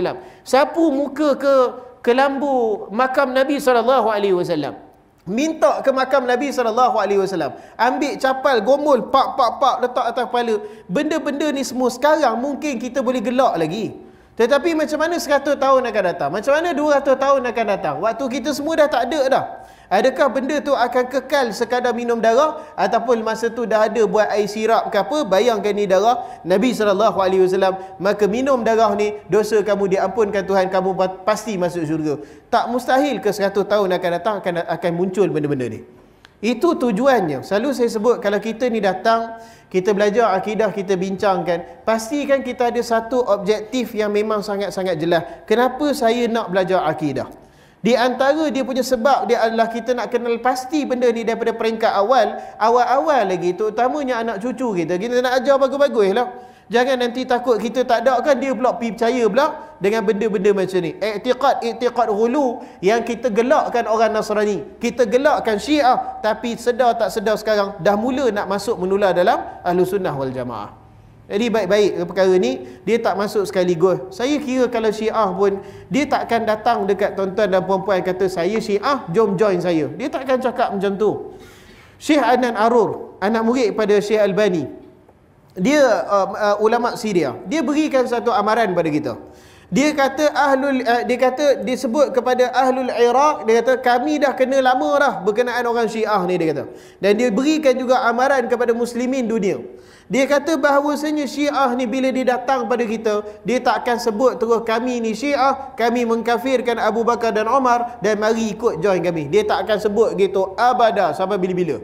Speaker 1: Sapu muka ke kelambu makam Nabi SAW minta ke makam Nabi sallallahu alaihi wasallam ambil capal gomol pak pak pak letak atas kepala benda-benda ni semua sekarang mungkin kita boleh gelak lagi tetapi macam mana 100 tahun akan datang? Macam mana 200 tahun akan datang? Waktu kita semua dah tak ada dah. Adakah benda tu akan kekal sekadar minum darah ataupun masa tu dah ada buat air sirap ke apa? Bayangkan ni darah Nabi sallallahu alaihi wasallam, maka minum darah ni dosa kamu diampunkan Tuhan, kamu pasti masuk syurga. Tak mustahil ke 100 tahun akan datang akan akan muncul benda-benda ni. Itu tujuannya. Selalu saya sebut kalau kita ni datang, kita belajar akidah, kita bincangkan, pastikan kita ada satu objektif yang memang sangat-sangat jelas. Kenapa saya nak belajar akidah? Di antara dia punya sebab dia adalah kita nak kenal pasti benda ni daripada peringkat awal, awal-awal lagi, terutamanya anak cucu kita. Kita nak ajar bagus-bagus lah. Jangan nanti takut kita tak ada kan dia pula pi percaya pula dengan benda-benda macam ni. Iktiqat, iktiqat hulu yang kita gelakkan orang Nasrani. Kita gelakkan Syiah tapi sedar tak sedar sekarang dah mula nak masuk menular dalam Ahlu Sunnah wal Jamaah. Jadi baik-baik perkara ni dia tak masuk sekali gol. Saya kira kalau Syiah pun dia takkan datang dekat tuan-tuan dan puan-puan kata saya Syiah, jom join saya. Dia takkan cakap macam tu. Syekh Adnan Arur, anak murid pada Syekh Albani, dia uh, uh, ulama Syria dia berikan satu amaran pada kita dia kata ahlul uh, dia kata disebut kepada ahlul Iraq dia kata kami dah kena lama dah berkenaan orang Syiah ni dia kata dan dia berikan juga amaran kepada muslimin dunia dia kata bahawasanya Syiah ni bila dia datang pada kita dia tak akan sebut terus kami ni Syiah kami mengkafirkan Abu Bakar dan Omar dan mari ikut join kami dia tak akan sebut gitu abadah sampai bila-bila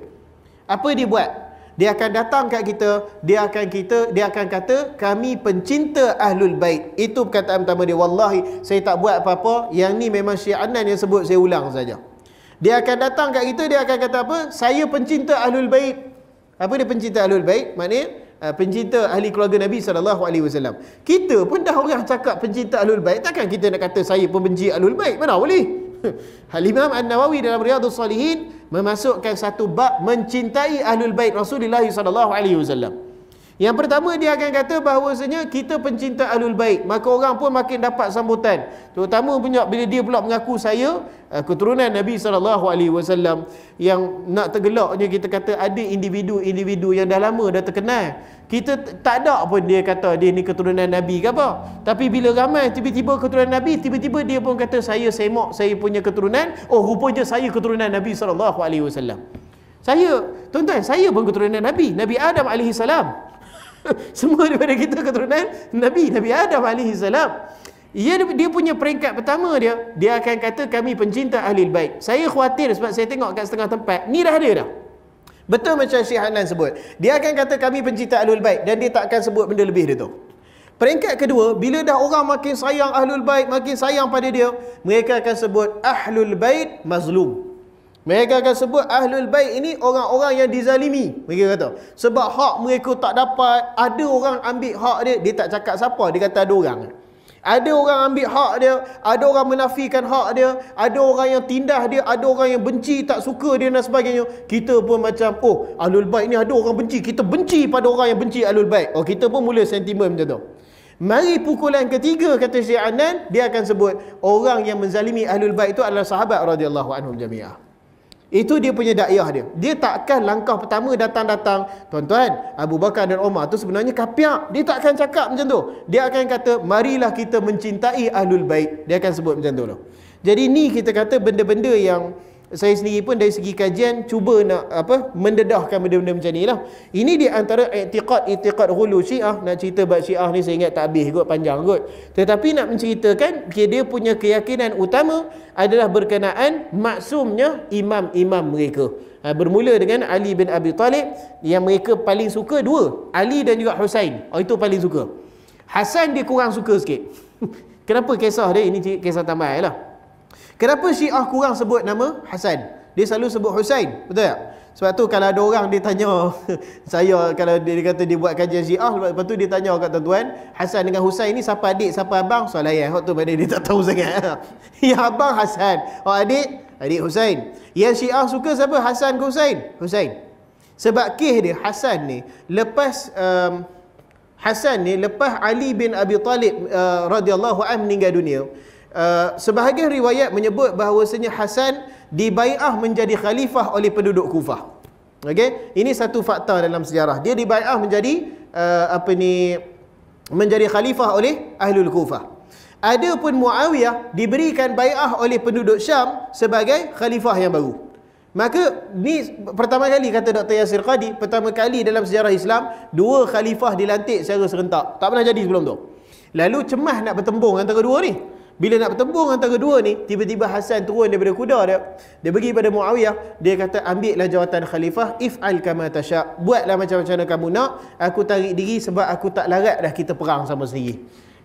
Speaker 1: apa dia buat dia akan datang kat kita dia akan kita dia akan kata kami pencinta ahlul bait itu perkataan pertama dia wallahi saya tak buat apa-apa yang ni memang Syekh Anan yang sebut saya ulang saja dia akan datang kat kita dia akan kata apa saya pencinta ahlul bait apa dia pencinta ahlul bait maknanya uh, pencinta ahli keluarga Nabi sallallahu alaihi wasallam kita pun dah orang cakap pencinta ahlul bait takkan kita nak kata saya pembenci ahlul bait mana boleh Al-Imam An-Nawawi dalam Riyadhus Salihin memasukkan satu bab mencintai Ahlul Bait Rasulullah sallallahu alaihi wasallam. Yang pertama dia akan kata bahawasanya kita pencinta Ahlul Bait, maka orang pun makin dapat sambutan. Terutama punya bila dia pula mengaku saya eh, keturunan Nabi sallallahu alaihi wasallam yang nak tergelaknya kita kata ada individu-individu yang dah lama dah terkenal kita tak ada pun dia kata dia ni keturunan Nabi ke apa. Tapi bila ramai tiba-tiba keturunan Nabi, tiba-tiba dia pun kata saya semak saya punya keturunan. Oh rupanya saya keturunan Nabi SAW. Saya, tuan-tuan, saya pun keturunan Nabi. Nabi Adam AS. Semua daripada kita keturunan Nabi. Nabi Adam AS. Ia, dia punya peringkat pertama dia, dia akan kata kami pencinta ahli baik. Saya khawatir sebab saya tengok kat setengah tempat, ni dah ada dah. Betul macam Syekh Hanan sebut. Dia akan kata kami pencinta Ahlul Bait dan dia tak akan sebut benda lebih dia tu. Peringkat kedua, bila dah orang makin sayang Ahlul Bait, makin sayang pada dia, mereka akan sebut Ahlul Bait mazlum. Mereka akan sebut Ahlul Bait ini orang-orang yang dizalimi, mereka kata. Sebab hak mereka tak dapat, ada orang ambil hak dia, dia tak cakap siapa, dia kata ada orang. Ada orang ambil hak dia, ada orang menafikan hak dia, ada orang yang tindah dia, ada orang yang benci, tak suka dia dan sebagainya. Kita pun macam, oh, Alul Baik ni ada orang benci. Kita benci pada orang yang benci Alul Baik. Oh, kita pun mula sentimen macam tu. Mari pukulan ketiga kata Syekh Anan, dia akan sebut orang yang menzalimi Alul Baik itu adalah sahabat radhiyallahu anhum jami'ah. Itu dia punya da'iyah dia. Dia takkan langkah pertama datang-datang. Tuan-tuan, Abu Bakar dan Omar tu sebenarnya kapiak. Dia takkan cakap macam tu. Dia akan kata, marilah kita mencintai Ahlul Baik. Dia akan sebut macam tu. Jadi ni kita kata benda-benda yang saya sendiri pun dari segi kajian cuba nak apa mendedahkan benda-benda macam ni lah ini di antara iktiqat iktiqat hulu syiah nak cerita bab syiah ni saya ingat tak habis kot panjang kot tetapi nak menceritakan dia punya keyakinan utama adalah berkenaan maksumnya imam-imam mereka ha, bermula dengan Ali bin Abi Talib yang mereka paling suka dua Ali dan juga Husain oh, itu paling suka Hasan dia kurang suka sikit kenapa kisah dia ini kisah tambahan lah Kenapa Syiah kurang sebut nama Hasan? Dia selalu sebut Husain, betul tak? Sebab tu kalau ada orang dia tanya saya kalau dia kata dia buat kajian Syiah lepas tu dia tanya kat tuan-tuan, Hasan dengan Husain ni siapa adik, siapa abang? Soalan ayah waktu pada dia tak tahu sangat. Ya abang Hasan, oh adik, adik Husain. Yang Syiah suka siapa? Hasan ke Husain? Husain. Sebab kisah dia Hasan ni lepas um, Hasan ni lepas Ali bin Abi Talib uh, radhiyallahu anhu meninggal dunia, Eh, sebahagian riwayat menyebut bahawasanya Hasan dibai'ah menjadi khalifah oleh penduduk Kufah. Okey, ini satu fakta dalam sejarah. Dia dibai'ah menjadi uh, apa ni menjadi khalifah oleh Ahlul Kufah. Adapun Muawiyah diberikan bai'ah oleh penduduk Syam sebagai khalifah yang baru. Maka ni pertama kali kata Dr. Yasir Qadi, pertama kali dalam sejarah Islam dua khalifah dilantik secara serentak. Tak pernah jadi sebelum tu. Lalu cemas nak bertembung antara dua ni. Bila nak bertembung antara dua ni, tiba-tiba Hasan turun daripada kuda dia. Dia pergi pada Muawiyah, dia kata ambillah jawatan khalifah if'al kama tasha. Buatlah macam-macam kamu nak, aku tarik diri sebab aku tak larat dah kita perang sama sendiri.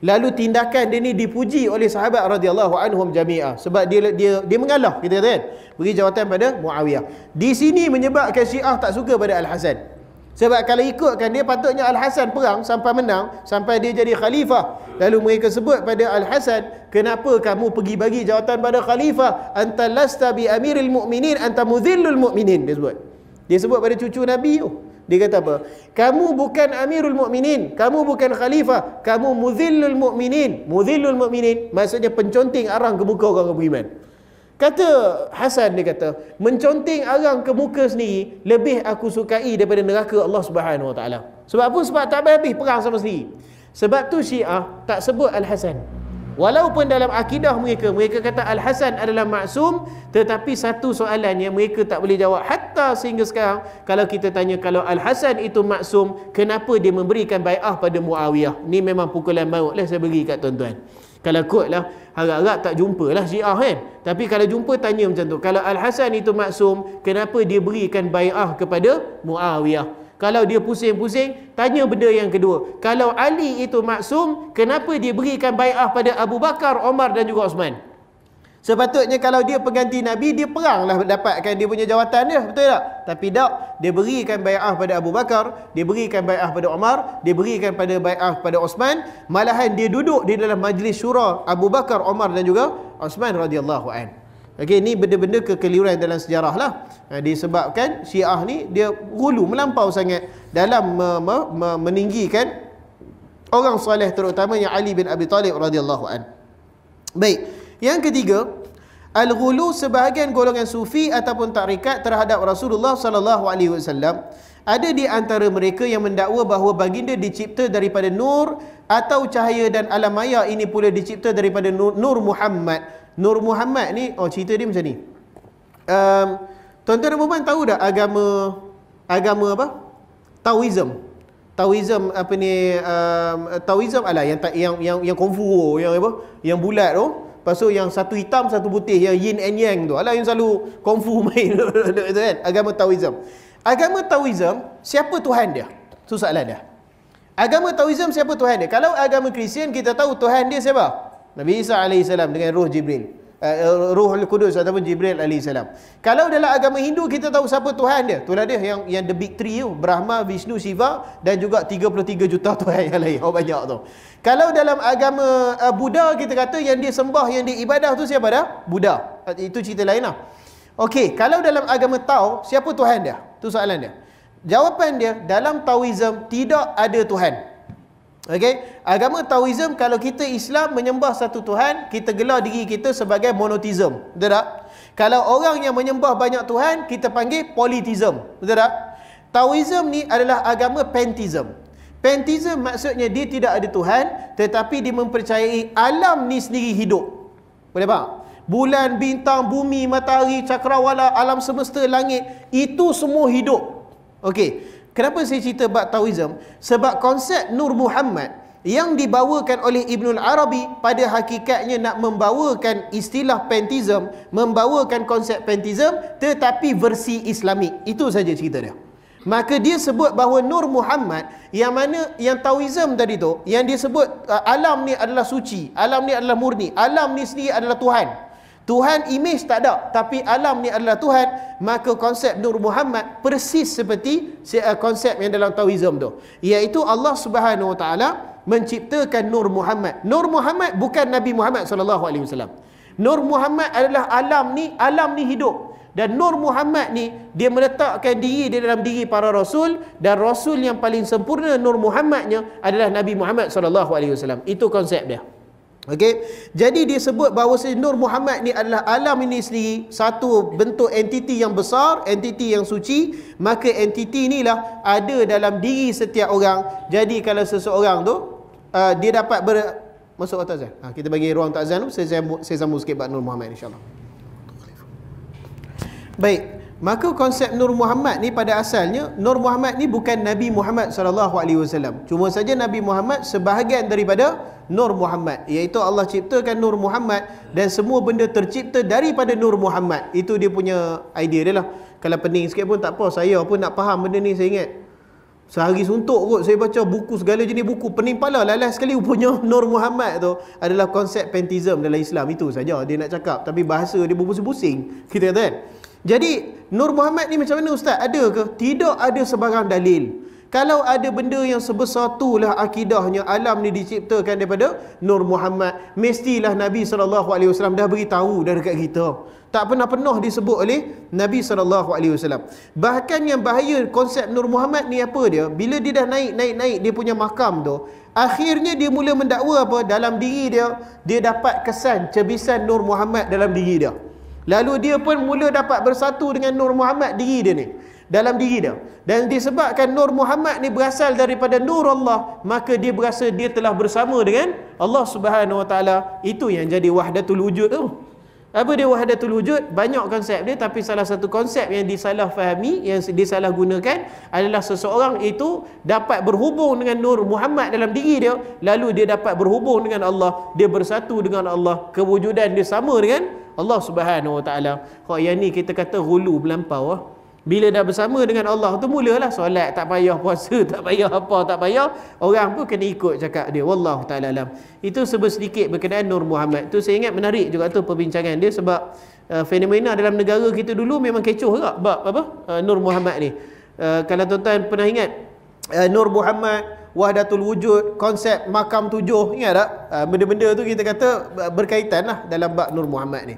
Speaker 1: Lalu tindakan dia ni dipuji oleh sahabat radhiyallahu anhum Jami'ah sebab dia dia dia mengalah kita kata kan. Beri jawatan pada Muawiyah. Di sini menyebabkan Syiah tak suka pada Al-Hasan. Sebab kalau ikutkan dia patutnya Al-Hasan perang sampai menang Sampai dia jadi khalifah Lalu mereka sebut pada Al-Hasan Kenapa kamu pergi bagi jawatan pada khalifah Anta lasta bi amiril mu'minin Anta muzillul mu'minin Dia sebut Dia sebut pada cucu Nabi tu Dia kata apa Kamu bukan amirul mu'minin Kamu bukan khalifah Kamu muzillul mu'minin muzillul mu'minin Maksudnya pencunting arang ke muka orang beriman Kata Hasan dia kata, menconteng arang ke muka sendiri lebih aku sukai daripada neraka Allah Subhanahu Wa Taala. Sebab apa? Sebab tak habis perang sama sendiri. Sebab tu Syiah tak sebut Al-Hasan. Walaupun dalam akidah mereka mereka kata Al-Hasan adalah maksum tetapi satu soalannya mereka tak boleh jawab hatta sehingga sekarang kalau kita tanya kalau Al-Hasan itu maksum kenapa dia memberikan bai'ah pada Muawiyah ni memang pukulan maut lah saya bagi kat tuan-tuan kalau kot lah, Harap-harap tak jumpalah syiah kan. Tapi kalau jumpa tanya macam tu. Kalau Al-Hasan itu maksum, kenapa dia berikan bay'ah kepada Muawiyah? Kalau dia pusing-pusing, tanya benda yang kedua. Kalau Ali itu maksum, kenapa dia berikan bay'ah pada Abu Bakar, Omar dan juga Osman? Sepatutnya kalau dia pengganti Nabi, dia peranglah dapatkan dia punya jawatan dia. Betul tak? Tapi tak. Dia berikan bay'ah pada Abu Bakar. Dia berikan bay'ah pada Omar. Dia berikan pada bay'ah pada Osman. Malahan dia duduk di dalam majlis syurah Abu Bakar, Omar dan juga Osman radhiyallahu an. Okey, ni benda-benda kekeliruan dalam sejarah lah. Eh, disebabkan syiah ni, dia hulu melampau sangat dalam me me me meninggikan orang soleh terutamanya Ali bin Abi Talib radhiyallahu an. Baik. Yang ketiga, al-ghulu sebahagian golongan sufi ataupun tarikat terhadap Rasulullah sallallahu alaihi wasallam ada di antara mereka yang mendakwa bahawa baginda dicipta daripada nur atau cahaya dan alam maya ini pula dicipta daripada nur, nur Muhammad. Nur Muhammad ni oh cerita dia macam ni. Um, tuan-tuan dan puan tahu tak agama agama apa? Taoism. Taoism apa ni um, Taoism ala yang yang yang yang kung fu oh, yang apa? Yang bulat tu. Oh. Lepas tu yang satu hitam, satu putih Yang yin and yang tu Alah yang selalu kung fu main kan? Agama Taoism Agama Taoism, siapa Tuhan dia? Itu soalan dia Agama Taoism, siapa Tuhan dia? Kalau agama Kristian, kita tahu Tuhan dia siapa? Nabi Isa AS dengan roh Jibril Eh, eh, Ruh Al-Qudus ataupun Jibril AS Kalau dalam agama Hindu kita tahu siapa Tuhan dia Itulah dia yang yang the big three tu Brahma, Vishnu, Shiva dan juga 33 juta Tuhan yang lain Orang oh, banyak tu Kalau dalam agama uh, Buddha kita kata yang dia sembah, yang dia ibadah tu siapa dah? Buddha uh, Itu cerita lain lah Okey, kalau dalam agama Tao, siapa Tuhan dia? Tu soalan dia Jawapan dia, dalam Taoism tidak ada Tuhan Okay, agama Taoism kalau kita Islam menyembah satu Tuhan, kita gelar diri kita sebagai Monotizm, Betul tak? Kalau orang yang menyembah banyak Tuhan, kita panggil Politizm, Betul tak? Taoism ni adalah agama Pentizm. Pentizm maksudnya dia tidak ada Tuhan, tetapi dia mempercayai alam ni sendiri hidup. Boleh faham? Bulan, bintang, bumi, matahari, cakrawala, alam semesta, langit, itu semua hidup. Okey. Kenapa saya cerita bab Taoism? Sebab konsep Nur Muhammad yang dibawakan oleh Ibn Arabi pada hakikatnya nak membawakan istilah pantheism, membawakan konsep Pentizm tetapi versi Islamik Itu saja cerita dia. Maka dia sebut bahawa Nur Muhammad yang mana yang Taoism tadi tu, yang dia sebut uh, alam ni adalah suci, alam ni adalah murni, alam ni sendiri adalah Tuhan. Tuhan image tak ada tapi alam ni adalah Tuhan maka konsep Nur Muhammad persis seperti eh, konsep yang dalam Tauhidism tu iaitu Allah Subhanahu Wa Taala menciptakan Nur Muhammad Nur Muhammad bukan Nabi Muhammad sallallahu alaihi wasallam Nur Muhammad adalah alam ni alam ni hidup dan Nur Muhammad ni dia meletakkan diri dia dalam diri para rasul dan rasul yang paling sempurna Nur Muhammadnya adalah Nabi Muhammad sallallahu alaihi wasallam itu konsep dia Okey. Jadi disebut bahawa Nur Muhammad ni adalah alam ini sendiri satu bentuk entiti yang besar, entiti yang suci, maka entiti inilah ada dalam diri setiap orang. Jadi kalau seseorang tu uh, dia dapat ber masuk waktu azan. Ha, kita bagi ruang tak azan tu saya saya sambung sikit bab Nur Muhammad insya-Allah. Baik. Maka konsep Nur Muhammad ni pada asalnya Nur Muhammad ni bukan Nabi Muhammad sallallahu alaihi wasallam. Cuma saja Nabi Muhammad sebahagian daripada Nur Muhammad iaitu Allah ciptakan Nur Muhammad dan semua benda tercipta daripada Nur Muhammad itu dia punya idea dia lah kalau pening sikit pun tak apa saya pun nak faham benda ni saya ingat sehari suntuk kot saya baca buku segala jenis buku pening pala lah, sekali punya Nur Muhammad tu adalah konsep pentizm dalam Islam itu saja dia nak cakap tapi bahasa dia berpusing-pusing kita kata kan jadi Nur Muhammad ni macam mana ustaz ada ke tidak ada sebarang dalil kalau ada benda yang sebesar lah akidahnya alam ni diciptakan daripada Nur Muhammad, mestilah Nabi SAW dah beritahu dah dekat kita. Tak pernah penuh disebut oleh Nabi SAW. Bahkan yang bahaya konsep Nur Muhammad ni apa dia? Bila dia dah naik-naik-naik dia punya makam tu, akhirnya dia mula mendakwa apa? Dalam diri dia, dia dapat kesan cebisan Nur Muhammad dalam diri dia. Lalu dia pun mula dapat bersatu dengan Nur Muhammad diri dia ni dalam diri dia dan disebabkan nur Muhammad ni berasal daripada nur Allah maka dia berasa dia telah bersama dengan Allah Subhanahu Wa Taala itu yang jadi wahdatul wujud tu apa dia wahdatul wujud banyak konsep dia tapi salah satu konsep yang disalahfahami yang disalahgunakan adalah seseorang itu dapat berhubung dengan nur Muhammad dalam diri dia lalu dia dapat berhubung dengan Allah dia bersatu dengan Allah kewujudan dia sama dengan Allah Subhanahu Wa Taala. Kau yang ni kita kata hulu belampau ah. Bila dah bersama dengan Allah tu mulalah solat tak payah puasa tak payah apa tak payah orang pun kena ikut cakap dia wallahu taala alam. Itu sebut sedikit berkenaan Nur Muhammad. Tu saya ingat menarik juga tu perbincangan dia sebab uh, fenomena dalam negara kita dulu memang kecoh juga bab apa uh, Nur Muhammad ni. Uh, kalau tuan-tuan pernah ingat uh, Nur Muhammad Wahdatul Wujud, konsep makam tujuh, ingat tak? Uh, benda-benda tu kita kata uh, berkaitan lah dalam bab Nur Muhammad ni.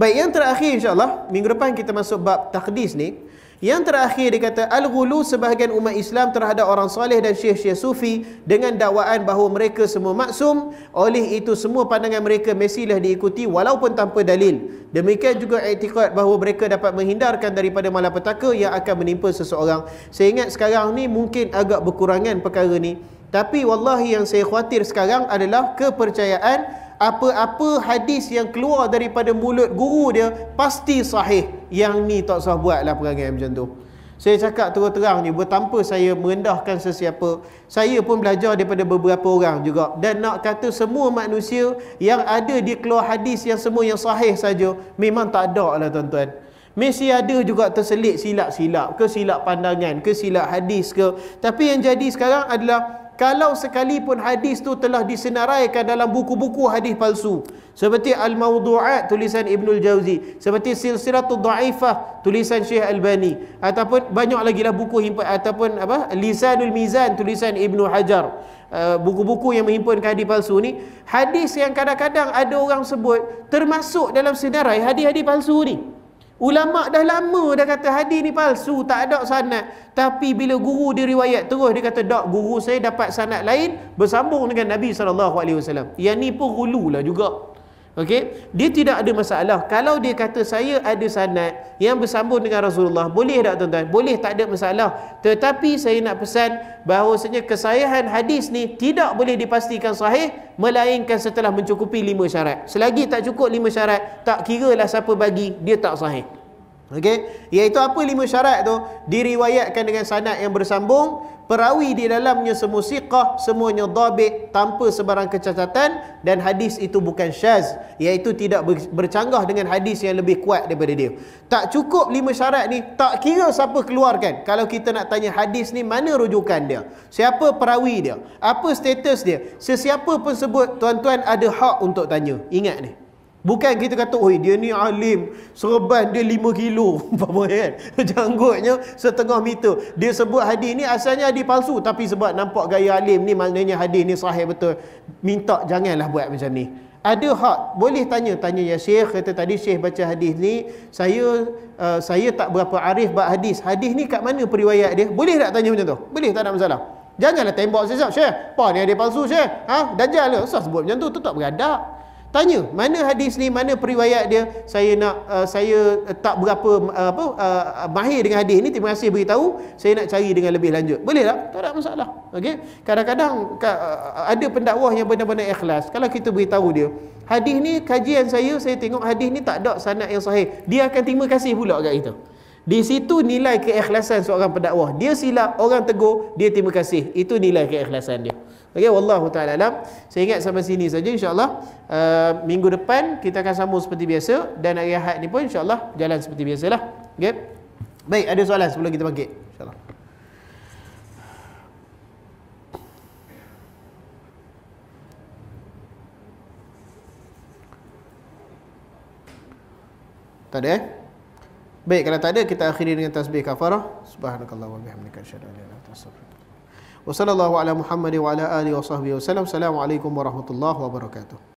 Speaker 1: Baik, yang terakhir insyaAllah, minggu depan kita masuk bab takhdis ni. Yang terakhir dia kata, Al-Ghulu sebahagian umat Islam terhadap orang salih dan syih-syih sufi dengan dakwaan bahawa mereka semua maksum, oleh itu semua pandangan mereka mesilah diikuti walaupun tanpa dalil. Demikian juga etikad bahawa mereka dapat menghindarkan daripada malapetaka yang akan menimpa seseorang. Saya ingat sekarang ni mungkin agak berkurangan perkara ni. Tapi wallahi yang saya khawatir sekarang adalah kepercayaan apa-apa hadis yang keluar daripada mulut guru dia pasti sahih yang ni tak usah buatlah perangai macam tu saya cakap terang-terang ni bertanpa saya merendahkan sesiapa saya pun belajar daripada beberapa orang juga dan nak kata semua manusia yang ada di keluar hadis yang semua yang sahih saja memang tak ada lah tuan-tuan mesti ada juga terselit silap-silap ke silap pandangan ke silap hadis ke tapi yang jadi sekarang adalah kalau sekalipun hadis tu telah disenaraikan dalam buku-buku hadis palsu seperti al-mawdu'at tulisan Ibnul Jauzi seperti silsilatul dhaifah tulisan Syekh Albani ataupun banyak lagi lah buku himpun ataupun apa lisanul mizan tulisan Ibnu Hajar uh, buku-buku yang menghimpun hadis palsu ni hadis yang kadang-kadang ada orang sebut termasuk dalam senarai hadis-hadis palsu ni Ulama dah lama dah kata hadis ni palsu, tak ada sanad. Tapi bila guru dia riwayat terus dia kata dak guru saya dapat sanad lain bersambung dengan Nabi sallallahu alaihi wasallam. Yang ni pun hululah juga. Okey, dia tidak ada masalah. Kalau dia kata saya ada sanad yang bersambung dengan Rasulullah, boleh tak tuan-tuan? Boleh, tak ada masalah. Tetapi saya nak pesan bahawa sebenarnya kesahihan hadis ni tidak boleh dipastikan sahih melainkan setelah mencukupi lima syarat. Selagi tak cukup lima syarat, tak kiralah siapa bagi, dia tak sahih. Okey, iaitu apa lima syarat tu? Diriwayatkan dengan sanad yang bersambung, perawi di dalamnya semua siqah semuanya dhabit tanpa sebarang kecacatan dan hadis itu bukan syaz iaitu tidak bercanggah dengan hadis yang lebih kuat daripada dia tak cukup lima syarat ni tak kira siapa keluarkan kalau kita nak tanya hadis ni mana rujukan dia siapa perawi dia apa status dia sesiapa pun sebut tuan-tuan ada hak untuk tanya ingat ni Bukan kita kata, oi dia ni alim. Serban dia 5 kilo. Apa ya kan? Janggutnya setengah meter. Dia sebut hadis ni asalnya hadis palsu. Tapi sebab nampak gaya alim ni maknanya hadis ni sahih betul. Minta janganlah buat macam ni. Ada hak. Boleh tanya. Tanya ya Syekh. Kata tadi Syekh baca hadis ni. Saya uh, saya tak berapa arif buat hadis. Hadis ni kat mana periwayat dia? Boleh tak tanya macam tu? Boleh tak ada masalah? Janganlah tembok siap-siap. Syekh, apa ni hadis palsu Syekh? Ha? Dajjal ke? Lah. Usah sebut macam tu. Tu tak beradab tanya mana hadis ni mana periwayat dia saya nak uh, saya eh, tak berapa uh, apa uh, mahir dengan hadis ni terima kasih beritahu saya nak cari dengan lebih lanjut boleh tak tak ada masalah okey kadang-kadang uh, ada pendakwah yang benar-benar ikhlas kalau kita beritahu dia hadis ni kajian saya saya tengok hadis ni tak ada sana yang sahih dia akan terima kasih pula kat kita di situ nilai keikhlasan seorang pendakwah dia silap orang tegur dia terima kasih itu nilai keikhlasan dia Okey, wallahu taala alam. Saya ingat sampai sini saja insyaallah Uh, minggu depan kita akan sambung seperti biasa dan hari Ahad ni pun insyaallah jalan seperti biasalah. Okey. Baik, ada soalan sebelum kita bangkit? insyaallah. allah Tak ada eh? Baik, kalau tak ada kita akhiri dengan tasbih kafarah. Subhanakallah wa bihamdika asyhadu an la ilaha illa anta astaghfiruka Wassallallahu ala Muhammad wa ala alihi wasahbihi wasallam. Assalamualaikum warahmatullahi wabarakatuh.